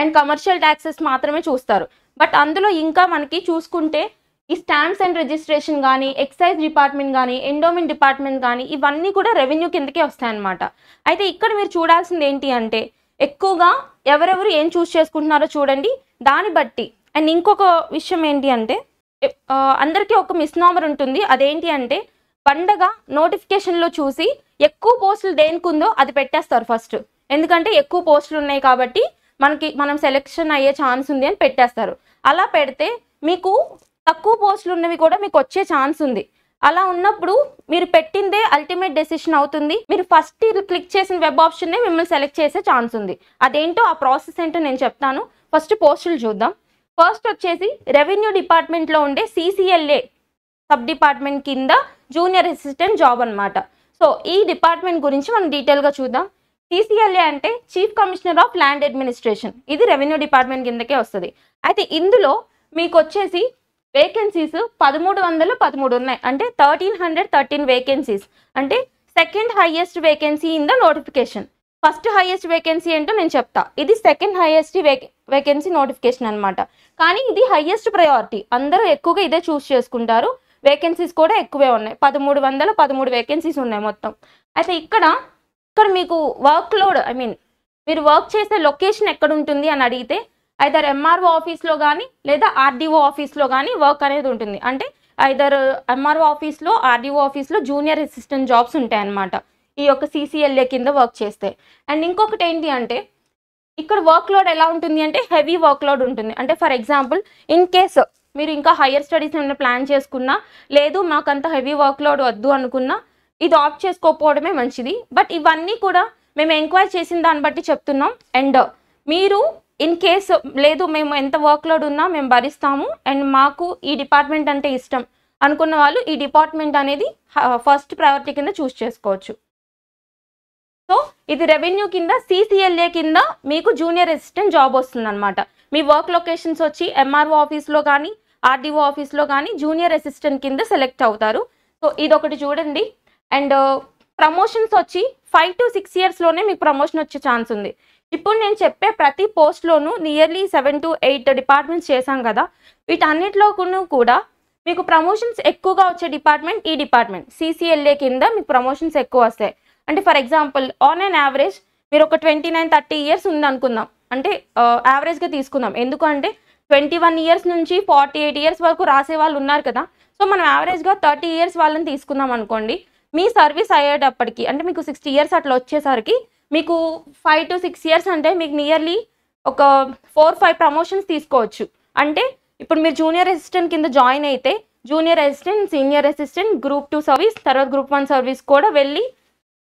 and commercial taxes మాత్రమే చూస్తారు బట్ అందులో ఇంకా మనకి చూసుకుంటే ఈ స్టాంప్స్ అండ్ రిజిస్ట్రేషన్ కానీ ఎక్సైజ్ డిపార్ట్మెంట్ కానీ ఎండోమెంట్ డిపార్ట్మెంట్ కానీ ఇవన్నీ కూడా రెవెన్యూ కిందకే వస్తాయన్నమాట అయితే ఇక్కడ మీరు చూడాల్సింది ఏంటి అంటే ఎక్కువగా ఎవరెవరు ఏం చూస్ చేసుకుంటున్నారో చూడండి దాన్ని బట్టి అండ్ ఇంకొక విషయం ఏంటి అంటే అందరికీ ఒక మిస్ మిస్నామర్ ఉంటుంది అదేంటి అంటే పండగ నోటిఫికేషన్లో చూసి ఎక్కువ పోస్టులు దేనికి ఉందో అది పెట్టేస్తారు ఫస్ట్ ఎందుకంటే ఎక్కువ పోస్టులు ఉన్నాయి కాబట్టి మనకి మనం సెలెక్షన్ అయ్యే ఛాన్స్ ఉంది అని పెట్టేస్తారు అలా పెడితే మీకు తక్కువ పోస్టులు ఉన్నవి కూడా మీకు వచ్చే ఛాన్స్ ఉంది అలా ఉన్నప్పుడు మీరు పెట్టిందే అల్టిమేట్ డెసిషన్ అవుతుంది మీరు ఫస్ట్ క్లిక్ చేసిన వెబ్ ఆప్షన్నే మిమ్మల్ని సెలెక్ట్ చేసే ఛాన్స్ ఉంది అదేంటో ఆ ప్రాసెస్ ఏంటో నేను చెప్తాను ఫస్ట్ పోస్టులు చూద్దాం ఫస్ట్ వచ్చేసి రెవెన్యూ డిపార్ట్మెంట్లో ఉండే సిసిఎల్ఏ సబ్ డిపార్ట్మెంట్ కింద జూనియర్ అసిస్టెంట్ జాబ్ అనమాట సో ఈ డిపార్ట్మెంట్ గురించి మనం డీటెయిల్గా చూద్దాం సిసిఎల్ఏ అంటే chief commissioner of land administration ఇది రెవెన్యూ డిపార్ట్మెంట్ కిందకే వస్తుంది అయితే ఇందులో మీకు వచ్చేసి వేకెన్సీస్ పదమూడు వందలు పదమూడు ఉన్నాయి అంటే థర్టీన్ హండ్రెడ్ థర్టీన్ వేకెన్సీస్ అంటే second highest vacancy in the notification first highest vacancy ఏంటో నేను చెప్తా ఇది సెకండ్ హైయెస్ట్ వేకెన్సీ నోటిఫికేషన్ అనమాట కానీ ఇది హయ్యెస్ట్ ప్రయారిటీ అందరూ ఎక్కువగా ఇదే చూస్ చేసుకుంటారు వేకెన్సీస్ కూడా ఎక్కువే ఉన్నాయి పదమూడు వందల పదమూడు వేకెన్సీస్ ఉన్నాయి మొత్తం అయితే ఇక్కడ ఇక్కడ మీకు వర్క్ లోడ్ ఐ మీన్ మీరు వర్క్ చేసే లొకేషన్ ఎక్కడ ఉంటుంది అని అడిగితే ఐదర్ ఎంఆర్ఓ ఆఫీస్లో కానీ లేదా ఆర్డీఓ ఆఫీస్లో కానీ వర్క్ అనేది ఉంటుంది అంటే ఐదర్ ఎంఆర్ఓ ఆఫీస్లో ఆర్డీఓ ఆఫీస్లో జూనియర్ అసిస్టెంట్ జాబ్స్ ఉంటాయన్నమాట ఈ యొక్క సీసీఎల్ఏ కింద వర్క్ చేస్తే అండ్ ఇంకొకటి ఏంటి అంటే ఇక్కడ వర్క్ లోడ్ ఎలా ఉంటుంది అంటే హెవీ వర్క్ లోడ్ ఉంటుంది అంటే ఫర్ ఎగ్జాంపుల్ ఇన్ కేస్ మీరు ఇంకా హయ్యర్ స్టడీస్ ఏమైనా ప్లాన్ చేసుకున్నా లేదు మాకు అంత హెవీ వర్క్ లోడ్ వద్దు అనుకున్నా ఇది ఆఫ్ చేసుకోకపోవడమే మంచిది బట్ ఇవన్నీ కూడా మేము ఎంక్వైరీ చేసిన దాన్ని బట్టి చెప్తున్నాం అండ్ మీరు ఇన్ కేస్ లేదు మేము ఎంత వర్క్ లోడ్ ఉన్నా మేము భరిస్తాము అండ్ మాకు ఈ డిపార్ట్మెంట్ అంటే ఇష్టం అనుకున్న వాళ్ళు ఈ డిపార్ట్మెంట్ అనేది ఫస్ట్ uh, ప్రయారిటీ కింద చూస్ చేసుకోవచ్చు సో ఇది రెవెన్యూ కింద సిసిఎల్ఏ కింద మీకు జూనియర్ అసిస్టెంట్ జాబ్ వస్తుంది అనమాట మీ వర్క్ లొకేషన్స్ వచ్చి ఎంఆర్ఓ ఆఫీస్లో కానీ ఆర్డీఓ ఆఫీస్లో కానీ జూనియర్ అసిస్టెంట్ కింద సెలెక్ట్ అవుతారు సో ఇది ఒకటి చూడండి అండ్ uh, ప్రమోషన్స్ వచ్చి ఫైవ్ టు సిక్స్ ఇయర్స్లోనే మీకు ప్రమోషన్ వచ్చే ఛాన్స్ ఉంది ఇప్పుడు నేను చెప్పే ప్రతి పోస్ట్లోనూ nearly seven to eight departments చేశాం కదా వీటన్నిటిలో కూడా మీకు ప్రమోషన్స్ ఎక్కువగా వచ్చే డిపార్ట్మెంట్ ఈ డిపార్ట్మెంట్ సిసిఎల్ఏ కింద మీకు ప్రమోషన్స్ ఎక్కువ వస్తాయి అంటే for example on an average మీరు ఒక ట్వంటీ నైన్ థర్టీ ఇయర్స్ ఉందనుకుందాం అంటే యావరేజ్గా తీసుకుందాం ఎందుకంటే ట్వంటీ వన్ ఇయర్స్ నుంచి ఫార్టీ ఎయిట్ ఇయర్స్ వరకు రాసే వాళ్ళు ఉన్నారు కదా సో మనం యావరేజ్గా థర్టీ ఇయర్స్ వాళ్ళని తీసుకుందాం అనుకోండి మీ సర్వీస్ అయ్యేటప్పటికి అంటే మీకు సిక్స్టీ ఇయర్స్ అట్లా వచ్చేసరికి మీకు ఫైవ్ టు సిక్స్ ఇయర్స్ అంటే మీకు నియర్లీ ఒక ఫోర్ ఫైవ్ ప్రమోషన్స్ తీసుకోవచ్చు అంటే ఇప్పుడు మీరు జూనియర్ అసిస్టెంట్ కింద జాయిన్ అయితే junior assistant senior assistant group two service తర్వాత గ్రూప్ వన్ సర్వీస్ కూడా వెళ్ళి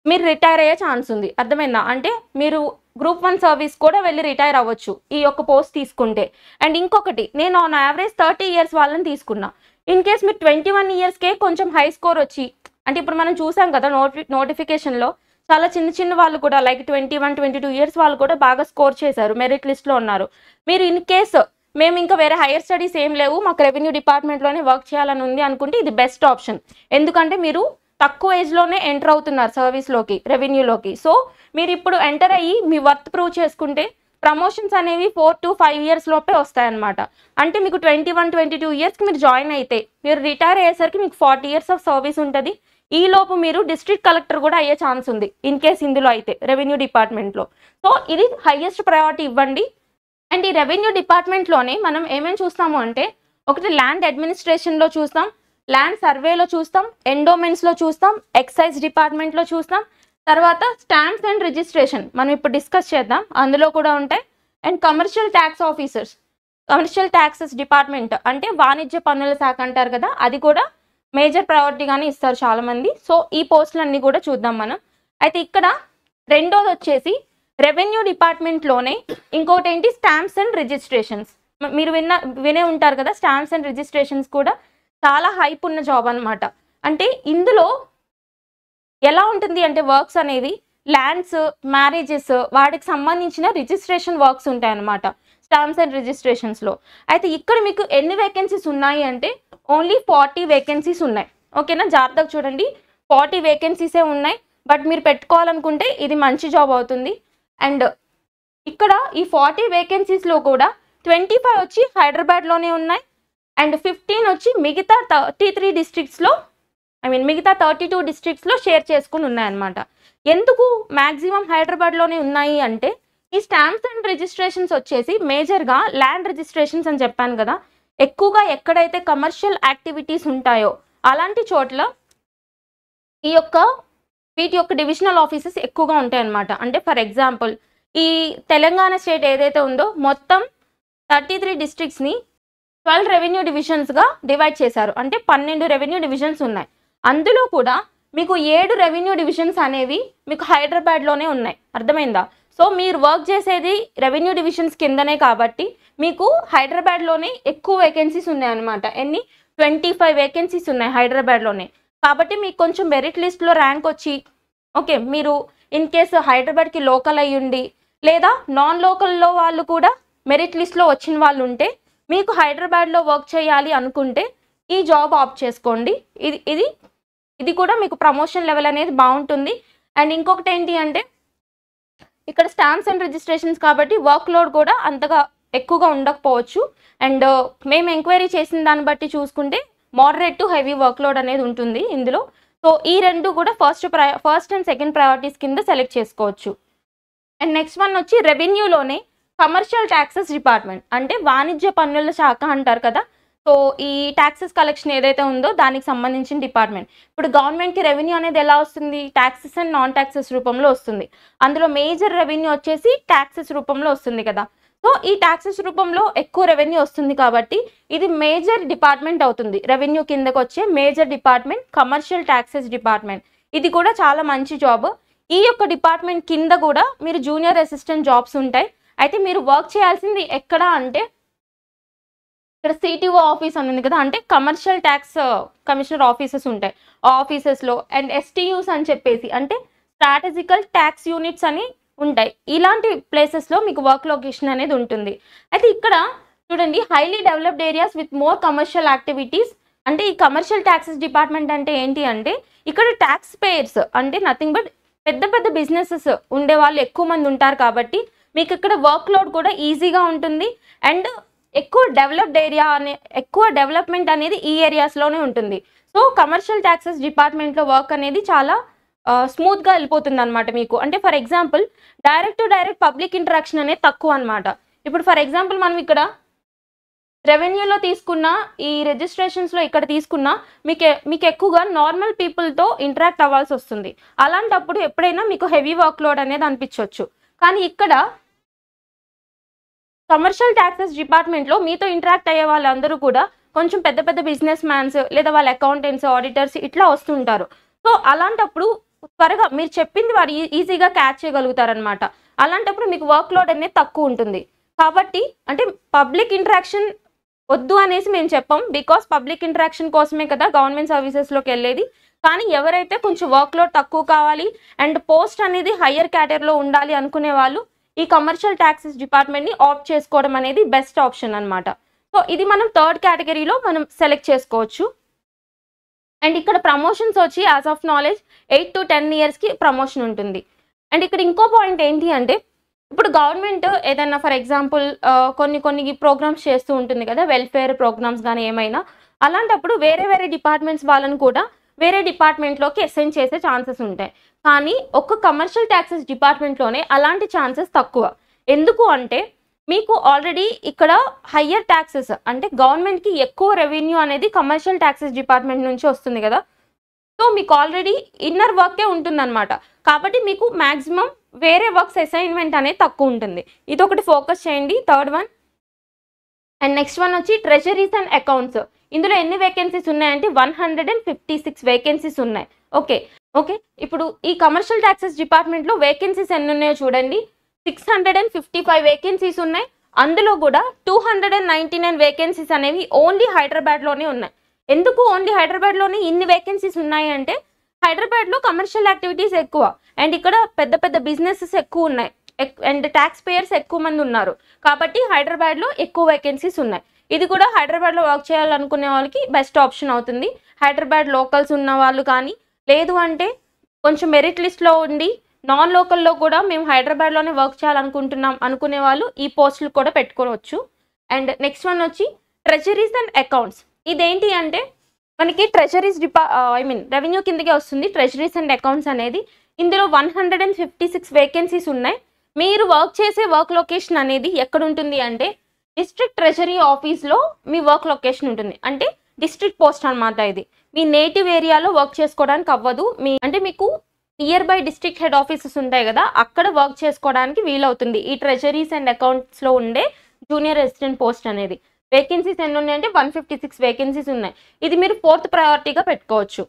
మీరు రిటైర్ అయ్యే ఛాన్స్ ఉంది అర్థమైందా అంటే మీరు గ్రూప్ వన్ సర్వీస్ కూడా వెళ్ళి రిటైర్ అవ్వచ్చు ఈ యొక్క పోస్ట్ తీసుకుంటే అండ్ ఇంకొకటి నేను ఆన్ యావరేజ్ థర్టీ ఇయర్స్ వాళ్ళని తీసుకున్నా ఇన్ కేస్ మీరు ట్వంటీ వన్ ఇయర్స్కే కొంచెం హై స్కోర్ వచ్చి అంటే ఇప్పుడు మనం చూసాం కదా నోటి నోటిఫికేషన్లో చాలా చిన్న చిన్న వాళ్ళు కూడా like twenty one twenty two years వాళ్ళు కూడా బాగా స్కోర్ చేశారు మెరిట్ లిస్ట్లో ఉన్నారు మీరు ఇన్ కేసు మేము ఇంకా వేరే హైయర్ స్టడీస్ ఏం లేవు మాకు రెవెన్యూ డిపార్ట్మెంట్లోనే వర్క్ చేయాలని ఉంది అనుకుంటే ఇది బెస్ట్ ఆప్షన్ ఎందుకంటే మీరు తక్కువ ఏజ్లోనే ఎంటర్ అవుతున్నారు సర్వీస్లోకి రెవెన్యూలోకి సో మీరు ఇప్పుడు ఎంటర్ అయ్యి మీ వర్త్ ప్రూవ్ చేసుకుంటే ప్రమోషన్స్ అనేవి ఫోర్ టు ఫైవ్ ఇయర్స్ లోపే వస్తాయన్నమాట అంటే మీకు ట్వంటీ వన్ ట్వంటీ టూ ఇయర్స్కి మీరు జాయిన్ అయితే మీరు రిటైర్ అయ్యేసరికి మీకు ఫార్టీ ఇయర్స్ ఆఫ్ సర్వీస్ ఉంటుంది ఈ లోపు మీరు డిస్ట్రిక్ట్ కలెక్టర్ కూడా అయ్యే ఛాన్స్ ఉంది ఇన్ కేస్ ఇందులో అయితే రెవెన్యూ డిపార్ట్మెంట్లో సో ఇది హైయెస్ట్ ప్రయారిటీ ఇవ్వండి అండ్ ఈ రెవెన్యూ డిపార్ట్మెంట్లోనే మనం ఏమేమి చూస్తాము అంటే ఒకటి ల్యాండ్ అడ్మినిస్ట్రేషన్లో చూస్తాం ల్యాండ్ సర్వేలో చూస్తాం ఎండోమెంట్స్లో చూస్తాం ఎక్సైజ్ డిపార్ట్మెంట్లో చూస్తాం తర్వాత స్టాంప్స్ అండ్ రిజిస్ట్రేషన్ మనం ఇప్పుడు డిస్కస్ చేద్దాం అందులో కూడా ఉంటాయి and commercial tax officers commercial taxes department అంటే వాణిజ్య పన్నుల శాఖ అంటారు కదా అది కూడా మేజర్ ప్రయారిటీగానే ఇస్తారు చాలామంది సో ఈ పోస్టులన్నీ కూడా చూద్దాం మనం అయితే ఇక్కడ రెండోది వచ్చేసి రెవెన్యూ డిపార్ట్మెంట్లోనే ఇంకోటి ఏంటి స్టాంప్స్ అండ్ రిజిస్ట్రేషన్స్ మీరు విన్న వినే ఉంటారు కదా స్టాంప్స్ అండ్ రిజిస్ట్రేషన్స్ కూడా చాలా హైప్ ఉన్న జాబ్ అనమాట అంటే ఇందులో ఎలా ఉంటుంది అంటే వర్క్స్ అనేవి ల్యాండ్స్ మ్యారేజెస్ వాటికి సంబంధించిన రిజిస్ట్రేషన్ వర్క్స్ ఉంటాయి అనమాట స్టాంప్స్ అండ్ రిజిస్ట్రేషన్స్లో అయితే ఇక్కడ మీకు ఎన్ని వేకెన్సీస్ ఉన్నాయి అంటే ఓన్లీ ఫార్టీ వేకెన్సీస్ ఉన్నాయి ఓకేనా జాగ్రత్తగా చూడండి ఫార్టీ వేకెన్సీసే ఉన్నాయి బట్ మీరు పెట్టుకోవాలనుకుంటే ఇది మంచి జాబ్ అవుతుంది అండ్ ఇక్కడ ఈ ఫార్టీ వేకెన్సీస్లో కూడా ట్వంటీ ఫైవ్ వచ్చి హైదరాబాద్లోనే ఉన్నాయి అండ్ ఫిఫ్టీన్ వచ్చి మిగతా థర్టీ త్రీ డిస్ట్రిక్ట్స్లో ఐ మీన్ మిగతా థర్టీ టూ డిస్ట్రిక్ట్స్లో షేర్ చేసుకుని ఉన్నాయన్నమాట ఎందుకు మ్యాక్సిమం హైదరాబాద్లోనే ఉన్నాయి అంటే ఈ స్టాంప్స్ అండ్ రిజిస్ట్రేషన్స్ వచ్చేసి మేజర్గా ల్యాండ్ రిజిస్ట్రేషన్స్ అని చెప్పాను కదా ఎక్కువగా ఎక్కడైతే కమర్షియల్ యాక్టివిటీస్ ఉంటాయో అలాంటి చోట్ల ఈ యొక్క వీటి యొక్క డివిజనల్ ఆఫీసెస్ ఎక్కువగా ఉంటాయన్నమాట అంటే ఫర్ ఎగ్జాంపుల్ ఈ తెలంగాణ స్టేట్ ఏదైతే ఉందో మొత్తం థర్టీ త్రీ డిస్ట్రిక్ట్స్ని ట్వెల్వ్ రెవెన్యూ డివిజన్స్గా డివైడ్ చేశారు అంటే పన్నెండు రెవెన్యూ డివిజన్స్ ఉన్నాయి అందులో కూడా మీకు ఏడు రెవెన్యూ డివిజన్స్ అనేవి మీకు హైదరాబాద్లోనే ఉన్నాయి అర్థమైందా సో మీరు వర్క్ చేసేది రెవెన్యూ డివిజన్స్ కిందనే కాబట్టి మీకు హైదరాబాద్లోనే ఎక్కువ వేకెన్సీస్ ఉన్నాయన్నమాట ఎన్ని ట్వంటీ ఫైవ్ వేకెన్సీస్ ఉన్నాయి హైదరాబాద్లోనే కాబట్టి మీకు కొంచెం మెరిట్ లిస్ట్లో ర్యాంక్ వచ్చి ఓకే మీరు ఇన్ కేసు హైదరాబాద్కి లోకల్ అయ్యుండి లేదా నాన్ లోకల్లో వాళ్ళు కూడా మెరిట్ లిస్ట్లో వచ్చిన వాళ్ళు ఉంటే మీకు హైదరాబాద్లో వర్క్ చేయాలి అనుకుంటే ఈ జాబ్ ఆప్ చేసుకోండి ఇది ఇది ఇది కూడా మీకు ప్రమోషన్ లెవెల్ అనేది బాగుంటుంది అండ్ ఇంకొకటి ఏంటి అంటే ఇక్కడ స్టాంప్స్ అండ్ రిజిస్ట్రేషన్స్ కాబట్టి వర్క్ లోడ్ కూడా అంతగా ఎక్కువగా ఉండకపోవచ్చు అండ్ మేము ఎంక్వైరీ చేసిన దాన్ని బట్టి చూసుకుంటే moderate to heavy work load అనేది ఉంటుంది ఇందులో సో ఈ రెండు కూడా first first and second priorities కింద సెలెక్ట్ చేసుకోవచ్చు అండ్ నెక్స్ట్ వన్ వచ్చి రెవెన్యూలోనే కమర్షియల్ ట్యాక్సెస్ డిపార్ట్మెంట్ అంటే వాణిజ్య పన్నుల శాఖ అంటారు కదా సో ఈ ట్యాక్సెస్ కలెక్షన్ ఏదైతే ఉందో దానికి సంబంధించిన డిపార్ట్మెంట్ ఇప్పుడు గవర్నమెంట్కి రెవెన్యూ అనేది ఎలా వస్తుంది ట్యాక్సెస్ అండ్ నాన్ ట్యాక్సెస్ రూపంలో వస్తుంది అందులో మేజర్ రెవెన్యూ వచ్చేసి ట్యాక్సెస్ రూపంలో వస్తుంది కదా సో ఈ ట్యాక్సెస్ రూపంలో ఎక్కువ రెవెన్యూ వస్తుంది కాబట్టి ఇది మేజర్ డిపార్ట్మెంట్ అవుతుంది రెవెన్యూ కిందకు వచ్చే major department commercial taxes department ఇది కూడా చాలా మంచి జాబ్ ఈ యొక్క డిపార్ట్మెంట్ కింద కూడా మీరు జూనియర్ అసిస్టెంట్ జాబ్స్ ఉంటాయి అయితే మీరు వర్క్ చేయాల్సింది ఎక్కడ అంటే ఇక్కడ సిటీఓ ఆఫీస్ అని ఉంది కదా అంటే కమర్షియల్ ట్యాక్స్ కమిషనర్ ఆఫీసెస్ ఉంటాయి ఆఫీసెస్లో అండ్ ఎస్టీయూస్ అని చెప్పేసి అంటే స్ట్రాటజికల్ ట్యాక్స్ యూనిట్స్ అని ఉంటాయి ఇలాంటి ప్లేసెస్లో మీకు వర్క్ లొకేషన్ అనేది ఉంటుంది అయితే ఇక్కడ చూడండి highly developed areas with more commercial activities అంటే ఈ కమర్షియల్ ట్యాక్సెస్ డిపార్ట్మెంట్ అంటే ఏంటి అంటే ఇక్కడ ట్యాక్స్ పేయర్స్ అంటే నథింగ్ బట్ పెద్ద పెద్ద బిజినెసెస్ ఉండే వాళ్ళు ఎక్కువ మంది ఉంటారు కాబట్టి మీకు ఇక్కడ వర్క్ లోడ్ కూడా ఈజీగా ఉంటుంది అండ్ ఎక్కువ డెవలప్డ్ ఏరియా అనే ఎక్కువ డెవలప్మెంట్ అనేది ఈ ఏరియాస్లోనే ఉంటుంది సో కమర్షియల్ ట్యాక్సెస్ డిపార్ట్మెంట్లో వర్క్ అనేది చాలా స్మూత్గా వెళ్ళిపోతుంది అనమాట మీకు అంటే for example direct to direct public interaction అనేది తక్కువ అనమాట ఇప్పుడు ఫర్ ఎగ్జాంపుల్ మనం ఇక్కడ రెవెన్యూలో తీసుకున్న ఈ రిజిస్ట్రేషన్స్లో ఇక్కడ తీసుకున్న మీకు మీకు ఎక్కువగా నార్మల్ పీపుల్తో ఇంటరాక్ట్ అవ్వాల్సి వస్తుంది అలాంటప్పుడు ఎప్పుడైనా మీకు హెవీ వర్క్ లోడ్ అనేది అనిపించవచ్చు కానీ ఇక్కడ కమర్షియల్ ట్యాక్సెస్ డిపార్ట్మెంట్లో మీతో ఇంటరాక్ట్ అయ్యే వాళ్ళందరూ కూడా కొంచెం పెద్ద పెద్ద బిజినెస్ మ్యాన్స్ లేదా వాళ్ళ అకౌంటెంట్స్ ఆడిటర్స్ ఇట్లా వస్తుంటారు సో అలాంటప్పుడు త్వరగా మీరు చెప్పింది వారు ఈజీగా క్యాచ్ చేయగలుగుతారనమాట అలాంటప్పుడు మీకు వర్క్ లోడ్ అనేది తక్కువ ఉంటుంది కాబట్టి అంటే పబ్లిక్ ఇంటరాక్షన్ వద్దు అనేసి మేము చెప్పాం బికాస్ పబ్లిక్ ఇంటరాక్షన్ కోసమే కదా గవర్నమెంట్ సర్వీసెస్లోకి వెళ్ళేది కానీ ఎవరైతే కొంచెం వర్క్లోడ్ తక్కువ కావాలి అండ్ పోస్ట్ అనేది హయ్యర్ క్యాటగిరీలో ఉండాలి అనుకునే వాళ్ళు ఈ కమర్షియల్ ట్యాక్సెస్ డిపార్ట్మెంట్ని ఆప్ట్ చేసుకోవడం అనేది బెస్ట్ ఆప్షన్ అనమాట సో ఇది మనం థర్డ్ కేటగిరీలో మనం సెలెక్ట్ చేసుకోవచ్చు అండ్ ఇక్కడ ప్రమోషన్స్ వచ్చి as of knowledge eight to ten ఇయర్స్కి ప్రమోషన్ ఉంటుంది అండ్ ఇక్కడ ఇంకో పాయింట్ ఏంటి అంటే ఇప్పుడు గవర్నమెంట్ ఏదైనా ఫర్ ఎగ్జాంపుల్ కొన్ని కొన్ని ప్రోగ్రామ్స్ చేస్తూ ఉంటుంది కదా వెల్ఫేర్ ప్రోగ్రామ్స్ కానీ ఏమైనా అలాంటప్పుడు వేరే వేరే డిపార్ట్మెంట్స్ వాళ్ళని కూడా వేరే డిపార్ట్మెంట్లోకి అసైన్ చేసే ఛాన్సెస్ ఉంటాయి కానీ ఒక్క కమర్షియల్ ట్యాక్సెస్ డిపార్ట్మెంట్లోనే అలాంటి ఛాన్సెస్ తక్కువ ఎందుకు అంటే మీకు ఆల్రెడీ ఇక్కడ హయ్యర్ ట్యాక్సెస్ అంటే గవర్నమెంట్కి ఎక్కువ రెవెన్యూ అనేది కమర్షియల్ ట్యాక్సెస్ డిపార్ట్మెంట్ నుంచి వస్తుంది కదా సో మీకు ఆల్రెడీ ఇన్నర్ వర్కే ఉంటుందన్నమాట కాబట్టి మీకు మ్యాక్సిమం వేరే వర్క్స్ అసైన్మెంట్ అనేది తక్కువ ఉంటుంది ఇది ఒకటి ఫోకస్ చేయండి third one and next one వచ్చి ట్రెజరీస్ అండ్ అకౌంట్స్ ఇందులో ఎన్ని వేకెన్సీస్ ఉన్నాయంటే one hundred and fifty six vacancies ఉన్నాయి ఓకే ఓకే ఇప్పుడు ఈ కమర్షియల్ ట్యాక్సెస్ డిపార్ట్మెంట్లో వేకెన్సీస్ ఎన్ని ఉన్నాయో చూడండి six hundred and fifty five vacancies ఉన్నాయి అందులో కూడా two hundred and ninety nine vacancies అనేవి ఓన్లీ హైదరాబాద్లోనే ఉన్నాయి ఎందుకు ఓన్లీ హైదరాబాద్లోనే ఇన్ని వేకెన్సీస్ ఉన్నాయి అంటే హైదరాబాద్లో కమర్షియల్ యాక్టివిటీస్ ఎక్కువ అండ్ ఇక్కడ పెద్ద పెద్ద బిజినెసెస్ ఎక్కువ ఉన్నాయి అండ్ ట్యాక్స్ పేయర్స్ ఎక్కువ మంది ఉన్నారు కాబట్టి హైదరాబాద్లో ఎక్కువ వేకెన్సీస్ ఉన్నాయి ఇది కూడా హైదరాబాద్లో వర్క్ చేయాలనుకునే వాళ్ళకి బెస్ట్ ఆప్షన్ అవుతుంది హైదరాబాద్ లోకల్స్ ఉన్న వాళ్ళు కానీ లేదు అంటే కొంచెం మెరిట్ లిస్ట్లో ఉండి నాన్ లోకల్లో కూడా మేము హైదరాబాద్లోనే వర్క్ చేయాలనుకుంటున్నాం అనుకునే వాళ్ళు ఈ పోస్టులు కూడా పెట్టుకోవచ్చు అండ్ నెక్స్ట్ వన్ వచ్చి ట్రెజరీస్ అండ్ అకౌంట్స్ ఇదేంటి అంటే మనకి ట్రెజరీస్ డిపా ఐ మీన్ రెవెన్యూ కిందకే వస్తుంది ట్రెజరీస్ అండ్ అకౌంట్స్ అనేది ఇందులో one hundred and fifty six vacancies ఉన్నాయి మీరు వర్క్ చేసే వర్క్ లొకేషన్ అనేది ఎక్కడ ఉంటుంది అంటే డిస్ట్రిక్ట్ ట్రెజరీ ఆఫీస్లో మీ వర్క్ లొకేషన్ ఉంటుంది అంటే డిస్ట్రిక్ట్ పోస్ట్ అనమాట ఇది మీ నేటివ్ ఏరియాలో వర్క్ చేసుకోవడానికి అవ్వదు మీ అంటే మీకు nearby district head offices ఉంటాయి కదా అక్కడ వర్క్ చేసుకోవడానికి వీలవుతుంది ఈ ట్రెజరీస్ అండ్ అకౌంట్స్లో ఉండే జూనియర్ రెసిడెంట్ పోస్ట్ అనేది వేకెన్సీస్ ఎన్ని ఉన్నాయంటే వన్ ఫిఫ్టీ సిక్స్ వేకెన్సీస్ ఉన్నాయి ఇది మీరు ఫోర్త్ ప్రయారిటీగా పెట్టుకోవచ్చు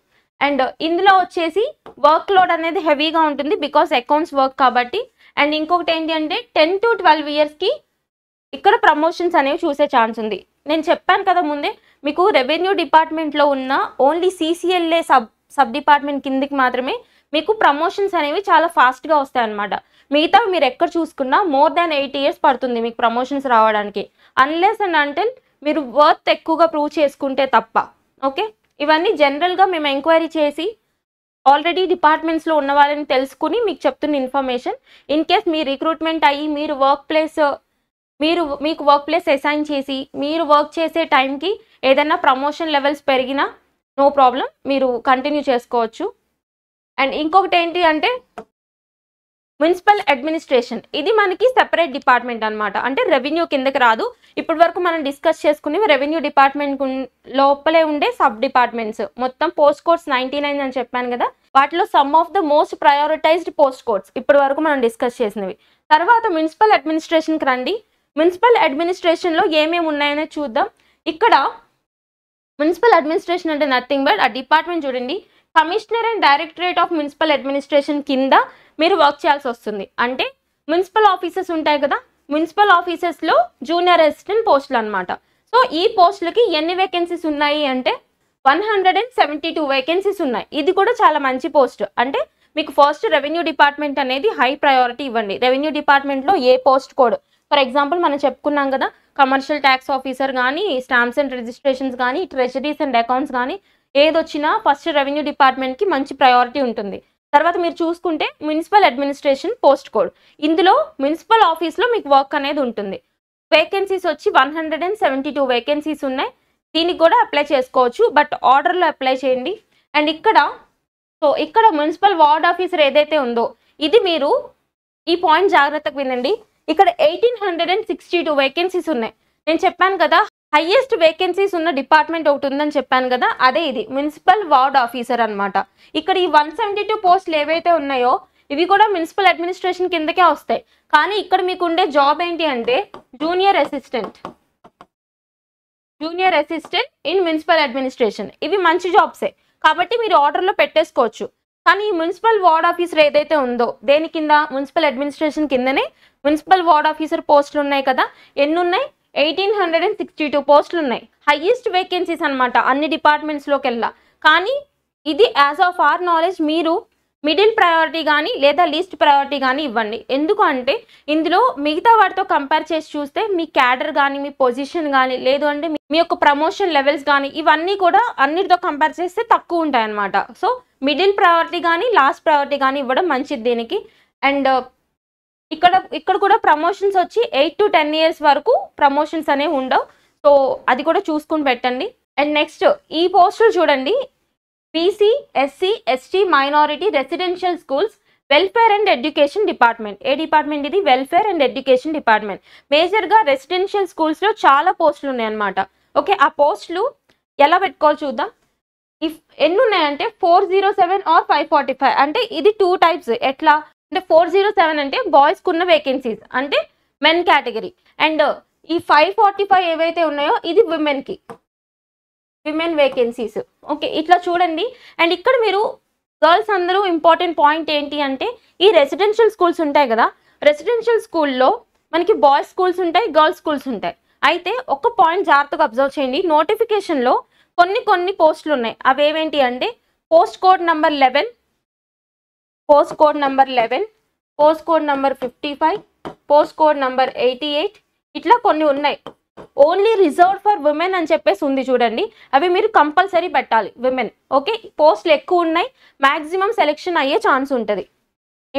అండ్ ఇందులో వచ్చేసి వర్క్ లోడ్ అనేది హెవీగా ఉంటుంది బికాస్ అకౌంట్స్ వర్క్ కాబట్టి అండ్ ఇంకొకటి ఏంటి అంటే టెన్ టు ట్వెల్వ్ ఇయర్స్కి ఇక్కడ ప్రమోషన్స్ అనేవి చూసే ఛాన్స్ ఉంది నేను చెప్పాను కదా ముందే మీకు రెవెన్యూ డిపార్ట్మెంట్లో ఉన్న only CCLA sub sub department కిందికి మాత్రమే మీకు ప్రమోషన్స్ అనేవి చాలా ఫాస్ట్గా వస్తాయి అన్నమాట మిగతా మీరు ఎక్కడ చూసుకున్నా మోర్ దాన్ ఎయిట్ ఇయర్స్ పడుతుంది మీకు ప్రమోషన్స్ రావడానికి అన్లెస్ అండ్ అంటే మీరు వర్త్ ఎక్కువగా ప్రూవ్ చేసుకుంటే తప్ప ఓకే ఇవన్నీ జనరల్గా మేము ఎంక్వైరీ చేసి ఆల్రెడీ డిపార్ట్మెంట్స్లో ఉన్న వాళ్ళని తెలుసుకుని మీకు చెప్తున్న ఇన్ఫర్మేషన్ ఇన్ కేస్ మీ రిక్రూట్మెంట్ అయ్యి మీరు వర్క్ ప్లేస్ మీరు మీకు వర్క్ ప్లేస్ అసైన్ చేసి మీరు వర్క్ చేసే టైంకి ఏదైనా ప్రమోషన్ లెవెల్స్ పెరిగినా నో ప్రాబ్లం మీరు కంటిన్యూ చేసుకోవచ్చు అండ్ ఇంకొకటి ఏంటి అంటే మున్సిపల్ అడ్మినిస్ట్రేషన్ ఇది మనకి సెపరేట్ డిపార్ట్మెంట్ అనమాట అంటే రెవెన్యూ కిందకి రాదు ఇప్పటి వరకు మనం డిస్కస్ చేసుకునేవి రెవెన్యూ డిపార్ట్మెంట్ లోపలే ఉండే సబ్ డిపార్ట్మెంట్స్ మొత్తం పోస్ట్ కోడ్స్ నైన్టీ అని చెప్పాను కదా వాటిలో some of the most prioritized post codes ఇప్పటి వరకు మనం డిస్కస్ చేసినవి తర్వాత మున్సిపల్ అడ్మినిస్ట్రేషన్కి రండి మున్సిపల్ అడ్మినిస్ట్రేషన్లో ఏమేమి ఉన్నాయనే చూద్దాం ఇక్కడ మున్సిపల్ అడ్మినిస్ట్రేషన్ అంటే నథింగ్ బట్ ఆ డిపార్ట్మెంట్ చూడండి commissioner and directorate of municipal administration కింద మీరు వర్క్ చేయాల్సి వస్తుంది అంటే మున్సిపల్ ఆఫీసెస్ ఉంటాయి కదా మున్సిపల్ ఆఫీసెస్లో జూనియర్ అసిస్టెంట్ పోస్టులు అనమాట సో ఈ పోస్టులకి ఎన్ని వేకెన్సీస్ ఉన్నాయి అంటే one hundred and seventy two vacancies ఉన్నాయి ఇది కూడా చాలా మంచి పోస్ట్ అంటే మీకు ఫస్ట్ రెవెన్యూ డిపార్ట్మెంట్ అనేది హై ప్రయారిటీ ఇవ్వండి రెవెన్యూ డిపార్ట్మెంట్లో ఏ పోస్ట్ కోడ్ ఫర్ ఎగ్జాంపుల్ మనం చెప్పుకున్నాం కదా కమర్షియల్ ట్యాక్స్ ఆఫీసర్ కానీ స్టాంప్స్ అండ్ రిజిస్ట్రేషన్స్ కానీ ట్రెజరీస్ అండ్ అకౌంట్స్ కానీ ఏదొచ్చినా ఫస్ట్ రెవెన్యూ డిపార్ట్మెంట్కి మంచి ప్రయారిటీ ఉంటుంది తర్వాత మీరు చూసుకుంటే మున్సిపల్ అడ్మినిస్ట్రేషన్ పోస్ట్ కోడ్ ఇందులో మున్సిపల్ ఆఫీస్లో మీకు వర్క్ అనేది ఉంటుంది వేకెన్సీస్ వచ్చి one hundred and seventy two vacancies ఉన్నాయి దీనికి కూడా అప్లై చేసుకోవచ్చు బట్ ఆర్డర్లో అప్లై చేయండి అండ్ ఇక్కడ సో ఇక్కడ మున్సిపల్ వార్డ్ ఆఫీసర్ ఏదైతే ఉందో ఇది మీరు ఈ పాయింట్ జాగ్రత్తకు వినండి ఇక్కడ eighteen hundred and sixty two vacancies ఉన్నాయి నేను చెప్పాను కదా హైయెస్ట్ వేకెన్సీస్ ఉన్న డిపార్ట్మెంట్ ఒకటి ఉందని చెప్పాను కదా అదే ఇది మున్సిపల్ వార్డ్ ఆఫీసర్ అనమాట ఇక్కడ ఈ వన్ సెవెంటీ టూ పోస్టులు ఏవైతే ఉన్నాయో ఇవి కూడా మున్సిపల్ అడ్మినిస్ట్రేషన్ కిందకే వస్తాయి కానీ ఇక్కడ మీకు ఉండే జాబ్ ఏంటి అంటే junior assistant junior assistant in municipal administration ఇవి మంచి జాబ్సే కాబట్టి మీరు ఆర్డర్లో పెట్టేసుకోవచ్చు కానీ ఈ మున్సిపల్ వార్డ్ ఆఫీసర్ ఏదైతే ఉందో దేని కింద మున్సిపల్ అడ్మినిస్ట్రేషన్ కిందనే మున్సిపల్ వార్డ్ ఆఫీసర్ పోస్టులు ఉన్నాయి కదా ఎన్ని ఉన్నాయి eighteen hundred and sixty two పోస్టులు ఉన్నాయి హైయెస్ట్ వేకెన్సీస్ అనమాట అన్ని డిపార్ట్మెంట్స్లోకి వెళ్ళా కానీ ఇది యాజ్ ఆఫ్ ఆర్ నాలెడ్జ్ మీరు మిడిల్ ప్రయారిటీ కానీ లేదా లీస్ట్ ప్రయారిటీ కానీ ఇవ్వండి ఎందుకు అంటే ఇందులో మిగతా వాటితో కంపేర్ చేసి చూస్తే మీ క్యాడర్ కానీ మీ పొజిషన్ కానీ లేదు అంటే మీ యొక్క ప్రమోషన్ లెవెల్స్ కానీ ఇవన్నీ కూడా అన్నిటితో కంపేర్ చేస్తే తక్కువ ఉంటాయి అన్నమాట సో మిడిల్ ప్రయారిటీ కానీ లాస్ట్ ప్రయారిటీ కానీ ఇవ్వడం మంచిది దీనికి అండ్ ఇక్కడ ఇక్కడ కూడా ప్రమోషన్స్ వచ్చి ఎయిట్ టు టెన్ ఇయర్స్ వరకు ప్రమోషన్స్ అనేవి ఉండవు సో అది కూడా చూసుకుని పెట్టండి అండ్ నెక్స్ట్ ఈ పోస్టులు చూడండి BC SC ST minority residential schools welfare and education department ఏ డిపార్ట్మెంట్ ఇది వెల్ఫేర్ అండ్ ఎడ్యుకేషన్ డిపార్ట్మెంట్ మేజర్గా రెసిడెన్షియల్ స్కూల్స్లో చాలా పోస్టులు ఉన్నాయన్నమాట ఓకే ఆ పోస్టులు ఎలా పెట్టుకోవాలి చూద్దాం ఇఫ్ ఎన్ని ఉన్నాయంటే four zero seven or five forty five అంటే ఇది టూ టైప్స్ ఎట్లా అంటే ఫోర్ జీరో సెవెన్ అంటే బాయ్స్కి ఉన్న వేకెన్సీస్ అంటే మెన్ కేటగిరీ అండ్ ఈ ఫైవ్ ఫార్టీ ఫైవ్ ఏవైతే ఉన్నాయో ఇది ఉమెన్కి విమెన్ వేకెన్సీస్ ఓకే ఇట్లా చూడండి అండ్ ఇక్కడ మీరు గర్ల్స్ అందరూ ఇంపార్టెంట్ పాయింట్ ఏంటి అంటే ఈ రెసిడెన్షియల్ స్కూల్స్ ఉంటాయి కదా రెసిడెన్షియల్ స్కూల్లో మనకి బాయ్స్ స్కూల్స్ ఉంటాయి గర్ల్స్ స్కూల్స్ ఉంటాయి అయితే ఒక పాయింట్ జాగ్రత్తగా అబ్జర్వ్ చేయండి నోటిఫికేషన్లో కొన్ని కొన్ని పోస్టులు ఉన్నాయి అవి ఏవేంటి అంటే post code number eleven post code number eleven post code number fifty five post code number eighty eight ఇట్లా కొన్ని ఉన్నాయి ఓన్లీ రిజర్వ్ ఫర్ ఉమెన్ అని చెప్పేసి ఉంది చూడండి అవి మీరు కంపల్సరీ పెట్టాలి ఉమెన్ ఓకే పోస్ట్లు ఎక్కువ ఉన్నాయి మ్యాక్సిమం సెలెక్షన్ అయ్యే ఛాన్స్ ఉంటుంది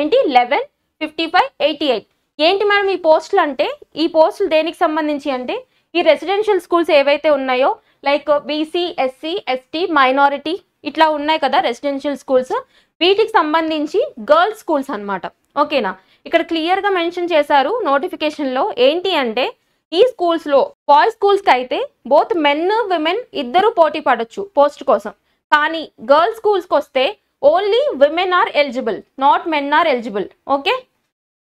ఏంటి eleven fifty five eighty eight ఏంటి మేడం ఈ పోస్టులు అంటే ఈ పోస్టులు దేనికి సంబంధించి అంటే ఈ రెసిడెన్షియల్ స్కూల్స్ ఏవైతే ఉన్నాయో like BC SC ST minority ఇట్లా ఉన్నాయి కదా రెసిడెన్షియల్ స్కూల్స్ వీటికి సంబంధించి గర్ల్స్ స్కూల్స్ అనమాట ఓకేనా ఇక్కడ క్లియర్గా మెన్షన్ చేశారు నోటిఫికేషన్లో ఏంటి అంటే ఈ స్కూల్స్లో బాయ్స్ స్కూల్స్కి అయితే బోత్ మెన్ విమెన్ ఇద్దరు పోటీ పడొచ్చు పోస్ట్ కోసం కానీ గర్ల్స్ స్కూల్స్కి వస్తే only women are eligible not men are eligible okay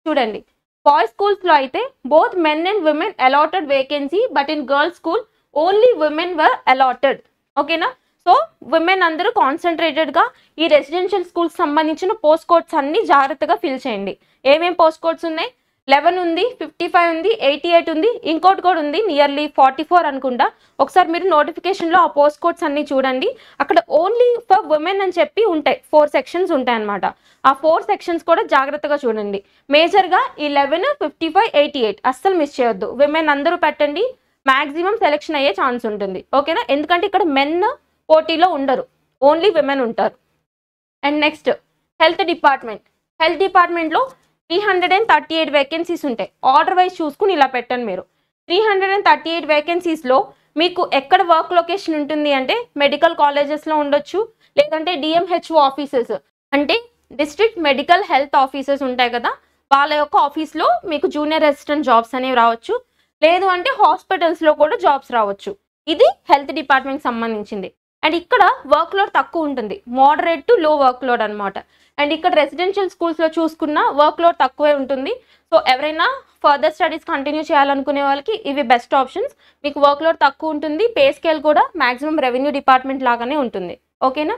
చూడండి బాయ్స్ స్కూల్స్లో అయితే both men and women allotted vacancy but in girls school only women were allotted ఓకేనా సో విమెన్ అందరూ కాన్సన్ట్రేటెడ్గా ఈ రెసిడెన్షియల్ స్కూల్స్ సంబంధించిన పోస్ట్ కోడ్స్ అన్ని జాగ్రత్తగా ఫిల్ చేయండి ఏమేమి పోస్ట్ కోడ్స్ ఉన్నాయి లెవెన్ ఉంది ఫిఫ్టీ ఫైవ్ ఉంది ఎయిటీ ఎయిట్ ఉంది ఇంకోటి కూడా ఉంది నియర్లీ ఫార్టీ ఫోర్ అనుకుంటా ఒకసారి మీరు నోటిఫికేషన్లో ఆ పోస్ట్ కోడ్స్ అన్నీ చూడండి అక్కడ ఓన్లీ ఫర్ ఉమెన్ అని చెప్పి ఉంటాయి ఫోర్ సెక్షన్స్ ఉంటాయి అనమాట ఆ ఫోర్ సెక్షన్స్ కూడా జాగ్రత్తగా చూడండి మేజర్గా ఈ eleven fifty five eighty eight అస్సలు మిస్ చేయొద్దు ఉమెన్ అందరూ పెట్టండి మ్యాక్సిమం సెలెక్షన్ అయ్యే ఛాన్స్ ఉంటుంది ఓకేనా ఎందుకంటే ఇక్కడ మెన్ పోటీలో ఉండరు ఓన్లీ విమెన్ ఉంటారు and next health department health డిపార్ట్మెంట్లో three hundred and thirty eight vacancies ఉంటాయి ఆర్డర్ వైజ్ చూసుకుని ఇలా పెట్టండి మీరు three hundred and thirty eight వేకెన్సీస్లో మీకు ఎక్కడ వర్క్ లొకేషన్ ఉంటుంది అంటే మెడికల్ కాలేజెస్లో ఉండొచ్చు లేదంటే డిఎంహెచ్ఓ ఆఫీసెస్ అంటే డిస్ట్రిక్ట్ మెడికల్ హెల్త్ ఆఫీసెస్ ఉంటాయి కదా వాళ్ళ యొక్క ఆఫీస్లో మీకు జూనియర్ అసిస్టెంట్ జాబ్స్ అనేవి రావచ్చు లేదు అంటే హాస్పిటల్స్లో కూడా జాబ్స్ రావచ్చు ఇది హెల్త్ డిపార్ట్మెంట్కి సంబంధించింది అండ్ ఇక్కడ వర్క్ లోడ్ తక్కువ ఉంటుంది moderate to low work load అనమాట అండ్ ఇక్కడ రెసిడెన్షియల్ స్కూల్స్లో చూసుకున్న వర్క్ లోడ్ తక్కువే ఉంటుంది సో ఎవరైనా ఫర్దర్ స్టడీస్ కంటిన్యూ చేయాలనుకునే వాళ్ళకి ఇవి బెస్ట్ ఆప్షన్స్ మీకు వర్క్ లోడ్ తక్కువ ఉంటుంది పే స్కేల్ కూడా మాక్సిమం రెవెన్యూ డిపార్ట్మెంట్ లాగానే ఉంటుంది ఓకేనా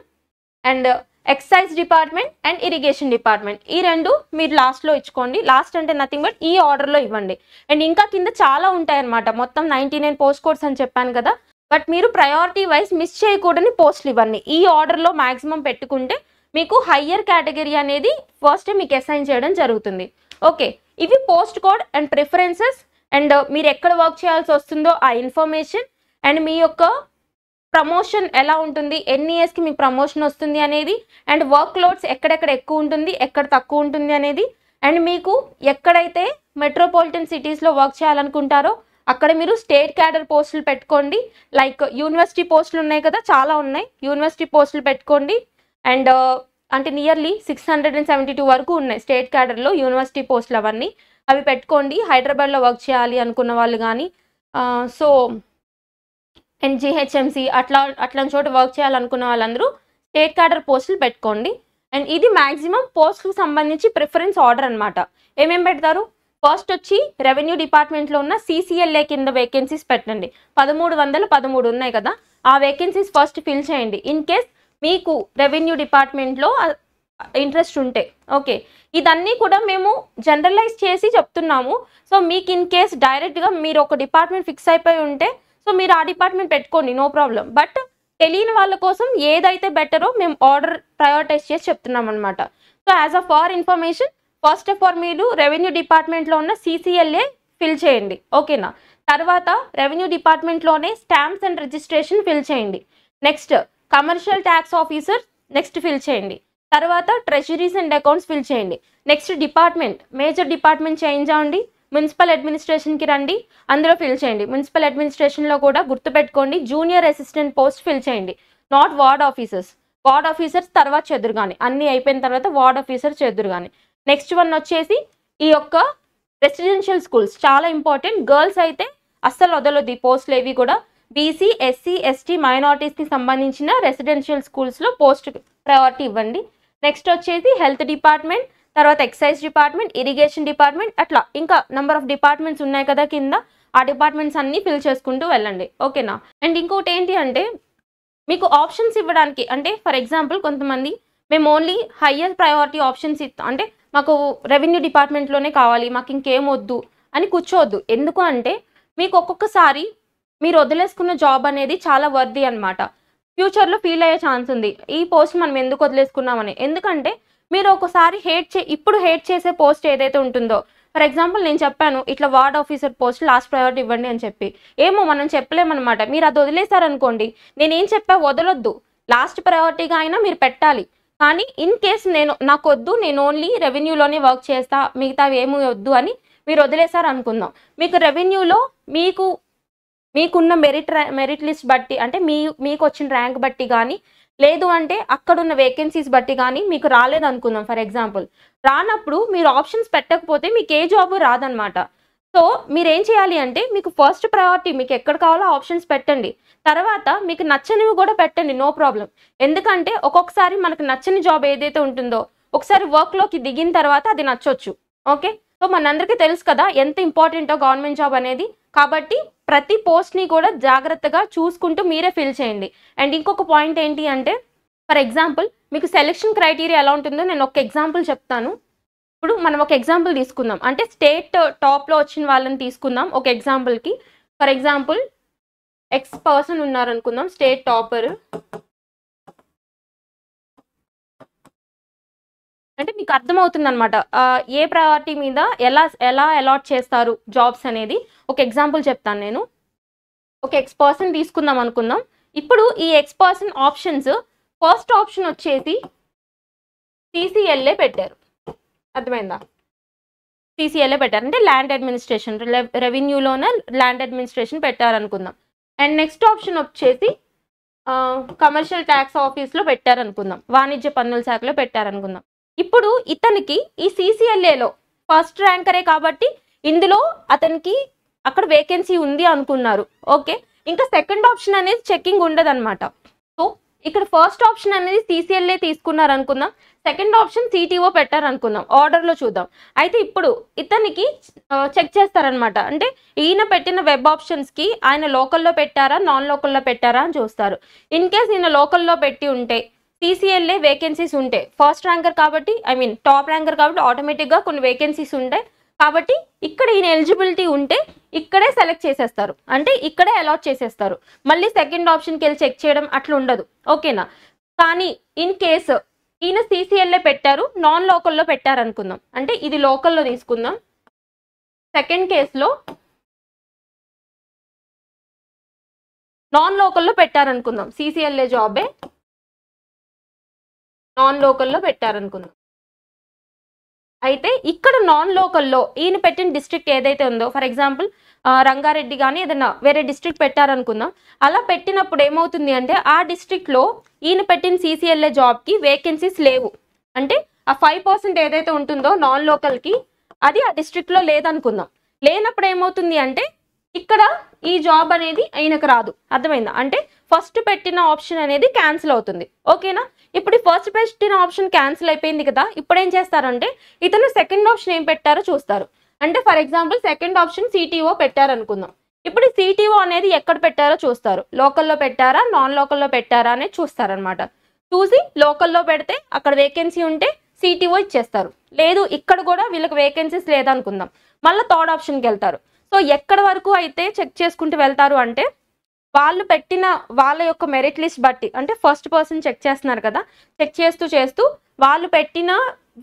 and excise department and irrigation department ఈ రెండు మీరు లాస్ట్లో ఇచ్చుకోండి లాస్ట్ అంటే నథింగ్ బట్ ఈ ఆర్డర్లో ఇవ్వండి అండ్ ఇంకా కింద చాలా ఉంటాయన్నమాట మొత్తం నైంటీ నైన్ పోస్ట్ కోడ్స్ అని చెప్పాను కదా బట్ మీరు ప్రయారిటీ వైజ్ మిస్ చేయకూడని పోస్టులు ఇవన్నీ ఈ ఆర్డర్లో మ్యాక్సిమం పెట్టుకుంటే మీకు హయ్యర్ కేటగిరీ అనేది ఫస్ట్ మీకు అసైన్ చేయడం జరుగుతుంది ఓకే ఇవి post code and preferences and మీరు ఎక్కడ వర్క్ చేయాల్సి వస్తుందో ఆ ఇన్ఫర్మేషన్ అండ్ మీ యొక్క ప్రమోషన్ ఎలా ఉంటుంది ఎన్ని ఇయర్స్కి మీకు ప్రమోషన్ వస్తుంది అనేది అండ్ వర్క్ లోడ్స్ ఎక్కడెక్కడ ఎక్కువ ఉంటుంది ఎక్కడ తక్కువ ఉంటుంది అనేది అండ్ మీకు ఎక్కడైతే మెట్రోపాలిటన్ సిటీస్లో వర్క్ చేయాలనుకుంటారో అక్కడ మీరు స్టేట్ క్యాడర్ పోస్టులు పెట్టుకోండి లైక్ యూనివర్సిటీ పోస్టులు ఉన్నాయి కదా చాలా ఉన్నాయి యూనివర్సిటీ పోస్టులు పెట్టుకోండి అండ్ uh, అంటే nearly six hundred and seventy two వరకు ఉన్నాయి స్టేట్ క్యాడర్లో యూనివర్సిటీ పోస్టులు అవన్నీ అవి పెట్టుకోండి హైదరాబాద్లో వర్క్ చేయాలి అనుకున్న వాళ్ళు కానీ సో అండ్ జిహెచ్ఎంసి అట్లా అట్లాంటి చోట వర్క్ చేయాలనుకున్న వాళ్ళందరూ స్టేట్ క్యాడర్ పోస్టులు పెట్టుకోండి అండ్ ఇది మ్యాక్సిమం పోస్ట్కి సంబంధించి ప్రిఫరెన్స్ ఆర్డర్ అనమాట ఏమేమి పెడతారు ఫస్ట్ వచ్చి రెవెన్యూ డిపార్ట్మెంట్లో ఉన్న సీసీఎల్ఏ కింద వేకెన్సీస్ పెట్టండి పదమూడు వందలు పదమూడు ఉన్నాయి కదా ఆ వేకెన్సీస్ ఫస్ట్ ఫిల్ చేయండి ఇన్ కేస్ మీకు రెవెన్యూ డిపార్ట్మెంట్లో ఇంట్రెస్ట్ ఉంటే ఓకే ఇదన్నీ కూడా మేము జనరలైజ్ చేసి చెప్తున్నాము సో మీకు ఇన్ కేస్ డైరెక్ట్గా మీరు ఒక డిపార్ట్మెంట్ ఫిక్స్ అయిపోయి ఉంటే సో మీరు ఆ డిపార్ట్మెంట్ పెట్టుకోండి నో ప్రాబ్లం బట్ తెలియని వాళ్ళ కోసం ఏదైతే బెటరో మేము ఆర్డర్ ప్రయారిటైజ్ చేసి చెప్తున్నాం అనమాట so as a far information first of all మీరు రెవెన్యూ డిపార్ట్మెంట్లో ఉన్న సీసీఎల్ఏ ఫిల్ చేయండి ఓకేనా తర్వాత రెవెన్యూ డిపార్ట్మెంట్లోనే స్టాంప్స్ అండ్ రిజిస్ట్రేషన్ ఫిల్ చేయండి next commercial tax officer next fill చేయండి తర్వాత ట్రెషరీస్ అండ్ అకౌంట్స్ ఫిల్ చేయండి next department major department change అవ్వండి మున్సిపల్ అడ్మినిస్ట్రేషన్కి రండి అందులో ఫిల్ చేయండి మున్సిపల్ అడ్మినిస్ట్రేషన్లో కూడా గుర్తుపెట్టుకోండి జూనియర్ అసిస్టెంట్ పోస్ట్ ఫిల్ చేయండి not ward officers ward officers తర్వాత చెదురుగాని అన్నీ అయిపోయిన తర్వాత వార్డ్ ఆఫీసర్ చెదురుగాని నెక్స్ట్ వన్ వచ్చేసి ఈ యొక్క రెసిడెన్షియల్ స్కూల్స్ చాలా ఇంపార్టెంట్ గర్ల్స్ అయితే అస్సలు వదలొద్ది ఈ పోస్టులు ఏవి కూడా బీసీ ఎస్సీ ఎస్టీ మైనార్టీస్కి సంబంధించిన రెసిడెన్షియల్ స్కూల్స్లో పోస్ట్ ప్రయారిటీ ఇవ్వండి నెక్స్ట్ వచ్చేసి హెల్త్ డిపార్ట్మెంట్ తర్వాత ఎక్సైజ్ డిపార్ట్మెంట్ ఇరిగేషన్ డిపార్ట్మెంట్ అట్లా ఇంకా నెంబర్ ఆఫ్ డిపార్ట్మెంట్స్ ఉన్నాయి కదా కింద ఆ డిపార్ట్మెంట్స్ అన్నీ ఫిల్ చేసుకుంటూ వెళ్ళండి ఓకేనా అండ్ ఇంకోటి ఏంటి అంటే మీకు ఆప్షన్స్ ఇవ్వడానికి అంటే ఫర్ ఎగ్జాంపుల్ కొంతమంది మేము ఓన్లీ హయ్యర్ ప్రయారిటీ ఆప్షన్స్ ఇస్తాం అంటే మాకు రెవెన్యూ డిపార్ట్మెంట్లోనే కావాలి మాకు ఇంకేం వద్దు అని కూర్చోవద్దు ఎందుకు అంటే మీకు ఒక్కొక్కసారి మీరు వదిలేసుకున్న జాబ్ అనేది చాలా వర్ది అనమాట ఫ్యూచర్లో ఫీల్ అయ్యే ఛాన్స్ ఉంది ఈ పోస్ట్ మనం ఎందుకు వదిలేసుకున్నామని ఎందుకంటే మీరు ఒకసారి హేట్ చే ఇప్పుడు హేట్ చేసే పోస్ట్ ఏదైతే ఉంటుందో ఫర్ ఎగ్జాంపుల్ నేను చెప్పాను ఇట్లా ward officer post last priority ఇవ్వండి అని చెప్పి ఏమో మనం చెప్పలేమన్నమాట మీరు అది వదిలేశారనుకోండి నేనేం చెప్పా వదలొద్దు లాస్ట్ ప్రయారిటీగా అయినా మీరు పెట్టాలి కానీ ఇన్ కేస్ నేను నాకు వద్దు నేను ఓన్లీ రెవెన్యూలోనే వర్క్ చేస్తా మిగతా ఏమీ వద్దు అని మీరు వదిలేసారు అనుకుందాం మీకు రెవెన్యూలో మీకు మీకున్న మెరిట్ మెరిట్ లిస్ట్ బట్టి అంటే మీ మీకు వచ్చిన ర్యాంక్ బట్టి కానీ లేదు అంటే అక్కడున్న వేకెన్సీస్ బట్టి కానీ మీకు రాలేదు అనుకుందాం ఫర్ ఎగ్జాంపుల్ రానప్పుడు మీరు ఆప్షన్స్ పెట్టకపోతే మీకు ఏ జాబ్ రాదనమాట సో మీరు ఏం చేయాలి అంటే మీకు ఫస్ట్ ప్రయారిటీ మీకు ఎక్కడ కావాలో ఆప్షన్స్ పెట్టండి తర్వాత మీకు నచ్చనివి కూడా పెట్టండి నో ప్రాబ్లం ఎందుకంటే ఒక్కొక్కసారి మనకు నచ్చని జాబ్ ఏదైతే ఉంటుందో ఒకసారి వర్క్లోకి దిగిన తర్వాత అది నచ్చొచ్చు ఓకే సో మనందరికీ తెలుసు కదా ఎంత ఇంపార్టెంటో గవర్నమెంట్ జాబ్ అనేది కాబట్టి ప్రతి పోస్ట్ని కూడా జాగ్రత్తగా చూసుకుంటూ మీరే ఫిల్ చేయండి అండ్ ఇంకొక పాయింట్ ఏంటి అంటే ఫర్ ఎగ్జాంపుల్ మీకు సెలెక్షన్ క్రైటీరియా ఎలా ఉంటుందో నేను ఒక ఎగ్జాంపుల్ చెప్తాను ఇప్పుడు మనం ఒక ఎగ్జాంపుల్ తీసుకుందాం అంటే స్టేట్ టాప్లో వచ్చిన వాళ్ళని తీసుకుందాం ఒక ఎగ్జాంపుల్కి ఫర్ ఎగ్జాంపుల్ ఎక్స్ పర్సన్ ఉన్నారనుకుందాం స్టేట్ టాపర్ అంటే మీకు అర్థమవుతుంది అనమాట ఏ ప్రయారిటీ మీద ఎలా ఎలా అలాట్ చేస్తారు జాబ్స్ అనేది ఒక ఎగ్జాంపుల్ చెప్తాను నేను ఒక ఎక్స్ పర్సన్ తీసుకుందాం అనుకుందాం ఇప్పుడు ఈ X person options first option వచ్చేసి సిసిఎల్ఏ పెట్టారు అర్థమైందా టీసీఏలో పెట్టారు అంటే ల్యాండ్ అడ్మినిస్ట్రేషన్ రెవెన్యూలోనే ల్యాండ్ అడ్మినిస్ట్రేషన్ పెట్టారనుకుందాం అండ్ నెక్స్ట్ ఆప్షన్ వచ్చేసి కమర్షియల్ ట్యాక్స్ ఆఫీస్లో పెట్టారనుకుందాం వాణిజ్య పన్నుల శాఖలో పెట్టారనుకుందాం ఇప్పుడు ఇతనికి ఈ సీసీఎల్ఏలో ఫస్ట్ ర్యాంకరే కాబట్టి ఇందులో అతనికి అక్కడ వేకెన్సీ ఉంది అనుకున్నారు ఓకే ఇంకా సెకండ్ ఆప్షన్ అనేది చెక్కింగ్ ఉండదు సో ఇక్కడ ఫస్ట్ ఆప్షన్ అనేది సిసిఎల్ఏ తీసుకున్నారు అనుకుందాం సెకండ్ ఆప్షన్ సిటీఓ పెట్టారనుకుందాం ఆర్డర్లో చూద్దాం అయితే ఇప్పుడు ఇతనికి చెక్ చేస్తారనమాట అంటే ఈయన పెట్టిన వెబ్ ఆప్షన్స్కి ఆయన లోకల్లో పెట్టారా నాన్ లోకల్లో పెట్టారా అని చూస్తారు ఇన్ కేస్ ఈయన లోకల్లో పెట్టి ఉంటే సిసిఎల్ఏ వేకెన్సీస్ ఉంటే ఫస్ట్ ర్యాంకర్ కాబట్టి ఐ మీన్ టాప్ ర్యాంకర్ కాబట్టి ఆటోమేటిక్గా కొన్ని వేకెన్సీస్ ఉంటాయి కాబట్టి ఇక్కడ ఈయన ఎలిజిబిలిటీ ఉంటే ఇక్కడే సెలెక్ట్ చేసేస్తారు అంటే ఇక్కడే అలాట్ చేసేస్తారు మళ్ళీ సెకండ్ ఆప్షన్కి వెళ్ళి చెక్ చేయడం అట్లా ఉండదు ఓకేనా కానీ ఇన్ కేసు ఈయన సీసీఎల్లో పెట్టారు నాన్ లోకల్లో పెట్టారు అనుకుందాం అంటే ఇది లోకల్లో తీసుకుందాం సెకండ్ కేసులో నాన్ లోకల్లో పెట్టారనుకుందాం సిసిఎల్ఏ జాబే నాన్ లోకల్లో పెట్టారనుకుందాం అయితే ఇక్కడ నాన్ లోకల్లో ఈయన పెట్టిన డిస్ట్రిక్ట్ ఏదైతే ఉందో ఫర్ ఎగ్జాంపుల్ రంగారెడ్డి కానీ ఏదైనా వేరే డిస్ట్రిక్ట్ పెట్టారనుకుందాం అలా పెట్టినప్పుడు ఏమవుతుంది అంటే ఆ డిస్ట్రిక్ట్లో ఈయన పెట్టిన సీసీఎల్ఏ జాబ్కి వేకెన్సీస్ లేవు అంటే ఆ ఫైవ్ పర్సెంట్ ఏదైతే ఉంటుందో నాన్ లోకల్కి అది ఆ డిస్ట్రిక్ట్లో లేదనుకుందాం లేనప్పుడు ఏమవుతుంది అంటే ఇక్కడ ఈ జాబ్ అనేది ఆయనకు రాదు అర్థమైందా అంటే ఫస్ట్ పెట్టిన ఆప్షన్ అనేది క్యాన్సిల్ అవుతుంది ఓకేనా ఇప్పుడు first best in option cancel అయిపోయింది కదా ఇప్పుడు ఏం చేస్తారంటే ఇతను సెకండ్ ఆప్షన్ ఏం పెట్టారో చూస్తారు అంటే for example second option CTO పెట్టారనుకుందాం ఇప్పుడు సిటీఓ అనేది ఎక్కడ పెట్టారో చూస్తారు లోకల్లో పెట్టారా నాన్ లోకల్లో పెట్టారా అనేది చూస్తారనమాట చూసి లోకల్లో పెడితే అక్కడ వేకెన్సీ ఉంటే సిటీఓ ఇచ్చేస్తారు లేదు ఇక్కడ కూడా వీళ్ళకి వేకెన్సీస్ లేదనుకుందాం మళ్ళీ థర్డ్ ఆప్షన్కి వెళ్తారు సో ఎక్కడ వరకు అయితే చెక్ చేసుకుంటూ వెళ్తారు అంటే వాళ్ళు పెట్టిన వాళ్ళ యొక్క మెరిట్ లిస్ట్ బట్టి అంటే ఫస్ట్ పర్సన్ చెక్ చేస్తున్నారు కదా చెక్ చేస్తూ చేస్తూ వాళ్ళు పెట్టిన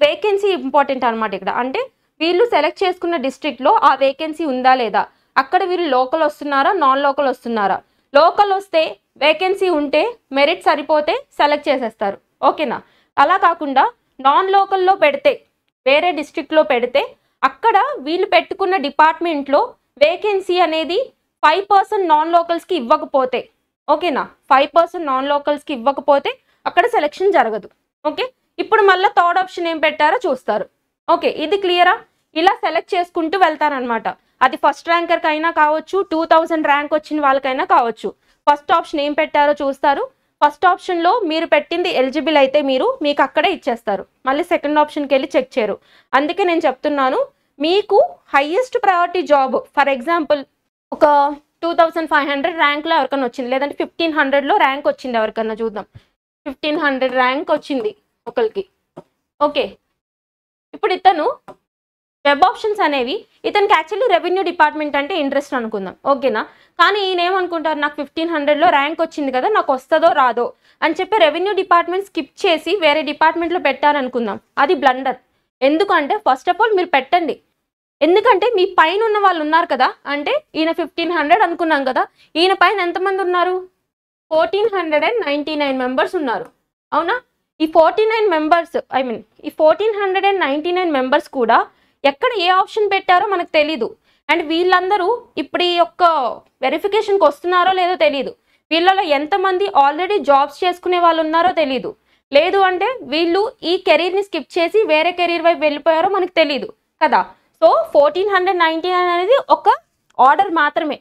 వేకెన్సీ ఇంపార్టెంట్ అనమాట ఇక్కడ అంటే వీళ్ళు సెలెక్ట్ చేసుకున్న డిస్ట్రిక్ట్లో ఆ వేకెన్సీ ఉందా లేదా అక్కడ వీళ్ళు లోకల్ వస్తున్నారా నాన్ లోకల్ వస్తున్నారా లోకల్ వస్తే వేకెన్సీ ఉంటే మెరిట్ సరిపోతే సెలెక్ట్ చేసేస్తారు ఓకేనా అలా కాకుండా నాన్ లోకల్లో పెడితే వేరే డిస్ట్రిక్ట్లో పెడితే అక్కడ వీళ్ళు పెట్టుకున్న డిపార్ట్మెంట్లో వేకెన్సీ అనేది ఫైవ్ పర్సెంట్ నాన్ లోకల్స్కి ఇవ్వకపోతే ఓకేనా ఫైవ్ పర్సెంట్ నాన్ లోకల్స్కి ఇవ్వకపోతే అక్కడ సెలెక్షన్ జరగదు ఓకే ఇప్పుడు మళ్ళీ థర్డ్ ఆప్షన్ ఏం పెట్టారో చూస్తారు ఓకే ఇది క్లియరా ఇలా సెలెక్ట్ చేసుకుంటూ వెళ్తారనమాట అది ఫస్ట్ ర్యాంకర్కి అయినా కావచ్చు టూ థౌజండ్ ర్యాంక్ వచ్చిన వాళ్ళకైనా కావచ్చు ఫస్ట్ ఆప్షన్ ఏం పెట్టారో చూస్తారు ఫస్ట్ ఆప్షన్లో మీరు పెట్టింది ఎలిజిబుల్ అయితే మీరు మీకు అక్కడే ఇచ్చేస్తారు మళ్ళీ సెకండ్ ఆప్షన్కి వెళ్ళి చెక్ చేయరు అందుకే నేను చెప్తున్నాను మీకు highest priority job for example ఒక టూ థౌసండ్ ఫైవ్ హండ్రెడ్ ర్యాంక్లో ఎవరికైనా వచ్చింది లేదంటే ఫిఫ్టీన్ హండ్రెడ్లో ర్యాంక్ వచ్చింది ఎవరికన్నా చూద్దాం ఫిఫ్టీన్ హండ్రెడ్ ర్యాంక్ వచ్చింది ఒకరికి ఓకే ఇప్పుడు ఇతను వెబ్ ఆప్షన్స్ అనేవి ఇతనికి యాక్చువల్లీ రెవెన్యూ డిపార్ట్మెంట్ అంటే ఇంట్రెస్ట్ అనుకుందాం ఓకేనా కానీ ఈయన ఏమనుకుంటారు నాకు ఫిఫ్టీన్ హండ్రెడ్లో ర్యాంక్ వచ్చింది కదా నాకు వస్తుందో రాదో అని చెప్పి రెవెన్యూ డిపార్ట్మెంట్ స్కిప్ చేసి వేరే డిపార్ట్మెంట్లో పెట్టాలనుకుందాం అది బ్లండర్ ఎందుకంటే ఫస్ట్ ఆఫ్ ఆల్ మీరు పెట్టండి ఎందుకంటే మీ పైన ఉన్న వాళ్ళు ఉన్నారు కదా అంటే ఈయన ఫిఫ్టీన్ హండ్రెడ్ అనుకున్నాం కదా ఈయన పైన ఎంతమంది ఉన్నారు fourteen hundred and ninety nine members ఉన్నారు అవునా ఈ forty nine members I mean ఈ fourteen hundred and ninety nine members కూడా ఎక్కడ ఏ ఆప్షన్ పెట్టారో మనకు తెలీదు అండ్ వీళ్ళందరూ ఇప్పుడు ఈ యొక్క వెరిఫికేషన్కి వస్తున్నారో లేదో తెలియదు వీళ్ళలో ఎంతమంది ఆల్రెడీ జాబ్స్ చేసుకునే వాళ్ళు ఉన్నారో తెలియదు లేదు అంటే వీళ్ళు ఈ కెరీర్ని స్కిప్ చేసి వేరే కెరీర్ వైపు వెళ్ళిపోయారో మనకు తెలియదు కదా so fourteen hundred ninety nine అనేది ఒక ఆర్డర్ మాత్రమే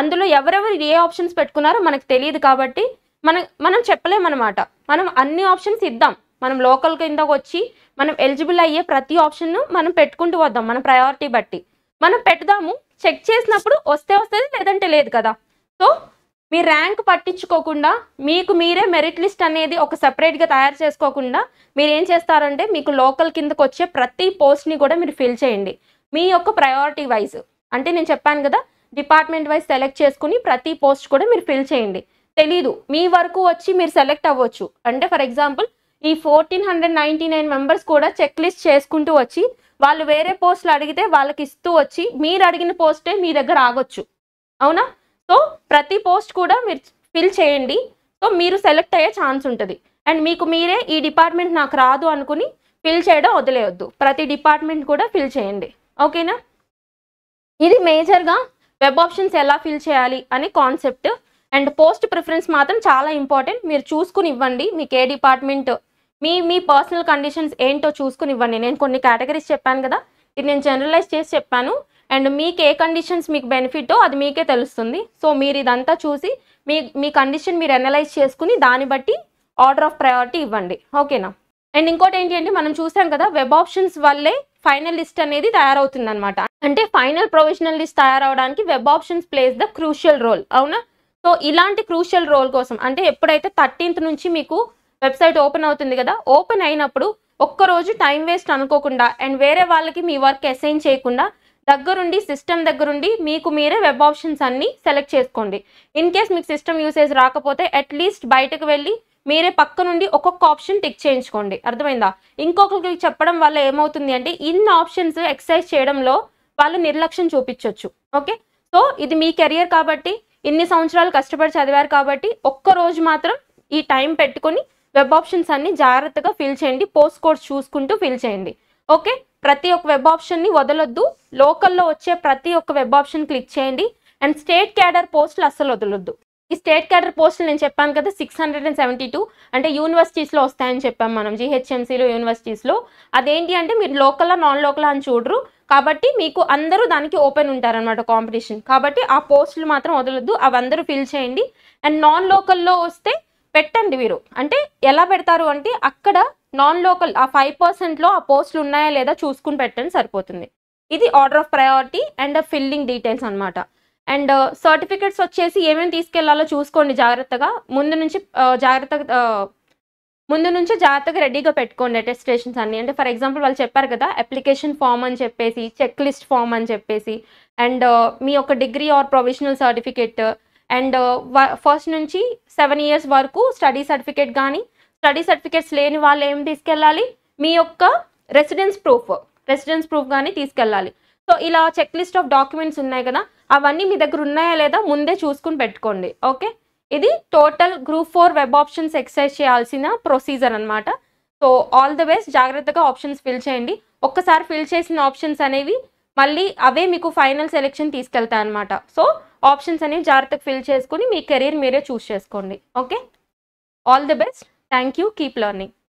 అందులో ఎవరెవరు ఏ ఆప్షన్స్ పెట్టుకున్నారో మనకు తెలియదు కాబట్టి మనం మనం చెప్పలేమన్నమాట మనం అన్ని ఆప్షన్స్ ఇద్దాం మనం లోకల్ కింద వచ్చి మనం ఎలిజిబుల్ అయ్యే ప్రతి ఆప్షన్ను మనం పెట్టుకుంటూ వద్దాం మన ప్రయారిటీ బట్టి మనం పెడదాము చెక్ చేసినప్పుడు వస్తే వస్తుంది లేదంటే లేదు కదా సో మీ ర్యాంక్ పట్టించుకోకుండా మీకు మీరే మెరిట్ లిస్ట్ అనేది ఒక సపరేట్గా తయారు చేసుకోకుండా మీరు ఏం చేస్తారంటే మీకు లోకల్ కిందకు వచ్చే ప్రతి పోస్ట్ని కూడా మీరు ఫిల్ చేయండి మీ యొక్క ప్రయారిటీ వైజ్ అంటే నేను చెప్పాను కదా డిపార్ట్మెంట్ వైజ్ సెలెక్ట్ చేసుకుని ప్రతి పోస్ట్ కూడా మీరు ఫిల్ చేయండి తెలీదు మీ వరకు వచ్చి మీరు సెలెక్ట్ అవ్వచ్చు అంటే ఫర్ ఎగ్జాంపుల్ ఈ fourteen hundred ninety nine members కూడా చెక్ లిస్ట్ చేసుకుంటూ వచ్చి వాళ్ళు వేరే పోస్టులు అడిగితే వాళ్ళకి ఇస్తూ వచ్చి మీరు అడిగిన పోస్టే మీ దగ్గర ఆగొచ్చు అవునా సో ప్రతి పోస్ట్ కూడా మీరు ఫిల్ చేయండి సో మీరు సెలెక్ట్ అయ్యే ఛాన్స్ ఉంటుంది అండ్ మీకు మీరే ఈ డిపార్ట్మెంట్ నాకు రాదు అనుకుని ఫిల్ చేయడం వదిలేయొద్దు ప్రతి డిపార్ట్మెంట్ కూడా ఫిల్ చేయండి ఓకేనా ఇది మేజర్గా వెబ్ ఆప్షన్స్ ఎలా ఫిల్ చేయాలి అనే కాన్సెప్ట్ అండ్ పోస్ట్ ప్రిఫరెన్స్ మాత్రం చాలా ఇంపార్టెంట్ మీరు చూసుకుని ఇవ్వండి మీకు ఏ డిపార్ట్మెంట్ మీ మీ పర్సనల్ కండిషన్స్ ఏంటో చూసుకుని ఇవ్వండి నేను కొన్ని కేటగిరీస్ చెప్పాను కదా ఇది నేను జనరలైజ్ చేసి చెప్పాను అండ్ మీకు ఏ కండిషన్స్ మీకు బెనిఫిటో అది మీకే తెలుస్తుంది సో మీరు ఇదంతా చూసి మీ మీ కండిషన్ మీరు అనలైజ్ చేసుకుని దాన్ని బట్టి ఆర్డర్ ఆఫ్ ప్రయారిటీ ఇవ్వండి ఓకేనా అండ్ ఇంకోటి ఏంటి అంటే మనం చూసాం కదా వెబ్ ఆప్షన్స్ వల్లే ఫైనల్ లిస్ట్ అనేది తయారవుతుంది అనమాట అంటే ఫైనల్ ప్రొవిజనల్ లిస్ట్ తయారవడానికి web options place the crucial role అవునా సో ఇలాంటి క్రూషియల్ రోల్ కోసం అంటే ఎప్పుడైతే థర్టీన్త్ నుంచి మీకు వెబ్సైట్ ఓపెన్ అవుతుంది కదా ఓపెన్ అయినప్పుడు ఒక్కరోజు టైం వేస్ట్ అనుకోకుండా అండ్ వేరే వాళ్ళకి మీ వర్క్ అసైన్ చేయకుండా దగ్గరుండి సిస్టమ్ దగ్గరుండి మీకు మీరే వెబ్ ఆప్షన్స్ అన్నీ సెలెక్ట్ చేసుకోండి ఇన్ కేస్ మీకు సిస్టమ్ యూసేజ్ రాకపోతే అట్లీస్ట్ బయటకు వెళ్ళి మీరే పక్క నుండి ఒక్కొక్క ఆప్షన్ టిక్ చేయించుకోండి అర్థమైందా ఇంకొకరికి చెప్పడం వల్ల ఏమవుతుంది అంటే ఇన్ని ఆప్షన్స్ ఎక్సర్సైజ్ చేయడంలో వాళ్ళు నిర్లక్ష్యం చూపించవచ్చు ఓకే సో ఇది మీ కెరియర్ కాబట్టి ఇన్ని సంవత్సరాలు కష్టపడి చదివారు కాబట్టి ఒక్క రోజు మాత్రం ఈ టైం పెట్టుకొని వెబ్ ఆప్షన్స్ అన్ని జాగ్రత్తగా ఫిల్ చేయండి పోస్ట్ కోర్స్ చూసుకుంటూ ఫిల్ చేయండి ఓకే ప్రతి ఒక్క వెబ్ ఆప్షన్ని వదలొద్దు లోకల్లో వచ్చే ప్రతి ఒక్క వెబ్ ఆప్షన్ క్లిక్ చేయండి అండ్ స్టేట్ క్యాడర్ పోస్టులు అస్సలు వదలొద్దు ఈ స్టేట్ క్యాడర్ పోస్టులు నేను చెప్పాను కదా six hundred and seventy two అంటే యూనివర్సిటీస్లో వస్తాయని చెప్పాం మనం జిహెచ్ఎంసీలో యూనివర్సిటీస్లో అదేంటి అంటే మీరు లోకల్లా నాన్ లోకల్ అని చూడరు కాబట్టి మీకు అందరూ దానికి ఓపెన్ ఉంటారనమాట కాంపిటీషన్ కాబట్టి ఆ పోస్టులు మాత్రం వదలొద్దు అవి అందరూ ఫిల్ చేయండి అండ్ నాన్ లోకల్లో వస్తే పెట్టండి మీరు అంటే ఎలా పెడతారు అంటే అక్కడ నాన్ లోకల్ ఆ ఫైవ్ పర్సెంట్లో ఆ పోస్టులు ఉన్నాయా లేదా చూసుకుని పెట్టండి సరిపోతుంది ఇది order of priority and filling details అనమాట అండ్ సర్టిఫికెట్స్ uh, వచ్చేసి ఏమేమి తీసుకెళ్లాలో చూసుకోండి జాగ్రత్తగా ముందు నుంచి uh, జాగ్రత్తగా uh, ముందు నుంచి జాగ్రత్తగా రెడీగా పెట్టుకోండి అటెస్టేషన్స్ అన్ని అంటే ఫర్ ఎగ్జాంపుల్ వాళ్ళు చెప్పారు కదా అప్లికేషన్ ఫామ్ అని చెప్పేసి చెక్ లిస్ట్ ఫామ్ అని చెప్పేసి అండ్ మీ యొక్క degree or provisional certificate and first నుంచి సెవెన్ ఇయర్స్ వరకు స్టడీ సర్టిఫికేట్ కానీ స్టడీ సర్టిఫికేట్స్ లేని వాళ్ళు ఏం తీసుకెళ్ళాలి మీ యొక్క రెసిడెన్స్ ప్రూఫ్ రెసిడెన్స్ ప్రూఫ్ కానీ తీసుకెళ్ళాలి సో ఇలా చెక్ లిస్ట్ ఆఫ్ డాక్యుమెంట్స్ ఉన్నాయి కదా అవన్నీ మీ దగ్గర ఉన్నాయా లేదా ముందే చూసుకుని పెట్టుకోండి ఓకే ఇది total group four web options exercise చేయాల్సిన ప్రొసీజర్ అనమాట సో ఆల్ ద బెస్ట్ జాగ్రత్తగా ఆప్షన్స్ ఫిల్ చేయండి ఒక్కసారి ఫిల్ చేసిన ఆప్షన్స్ అనేవి మళ్ళీ అవే మీకు ఫైనల్ సెలెక్షన్ తీసుకెళ్తాయి అనమాట సో ఆప్షన్స్ అనేవి జాగ్రత్తగా ఫిల్ చేసుకుని మీ కెరీర్ మీరే చూస్ చేసుకోండి okay all the best thank you keep learning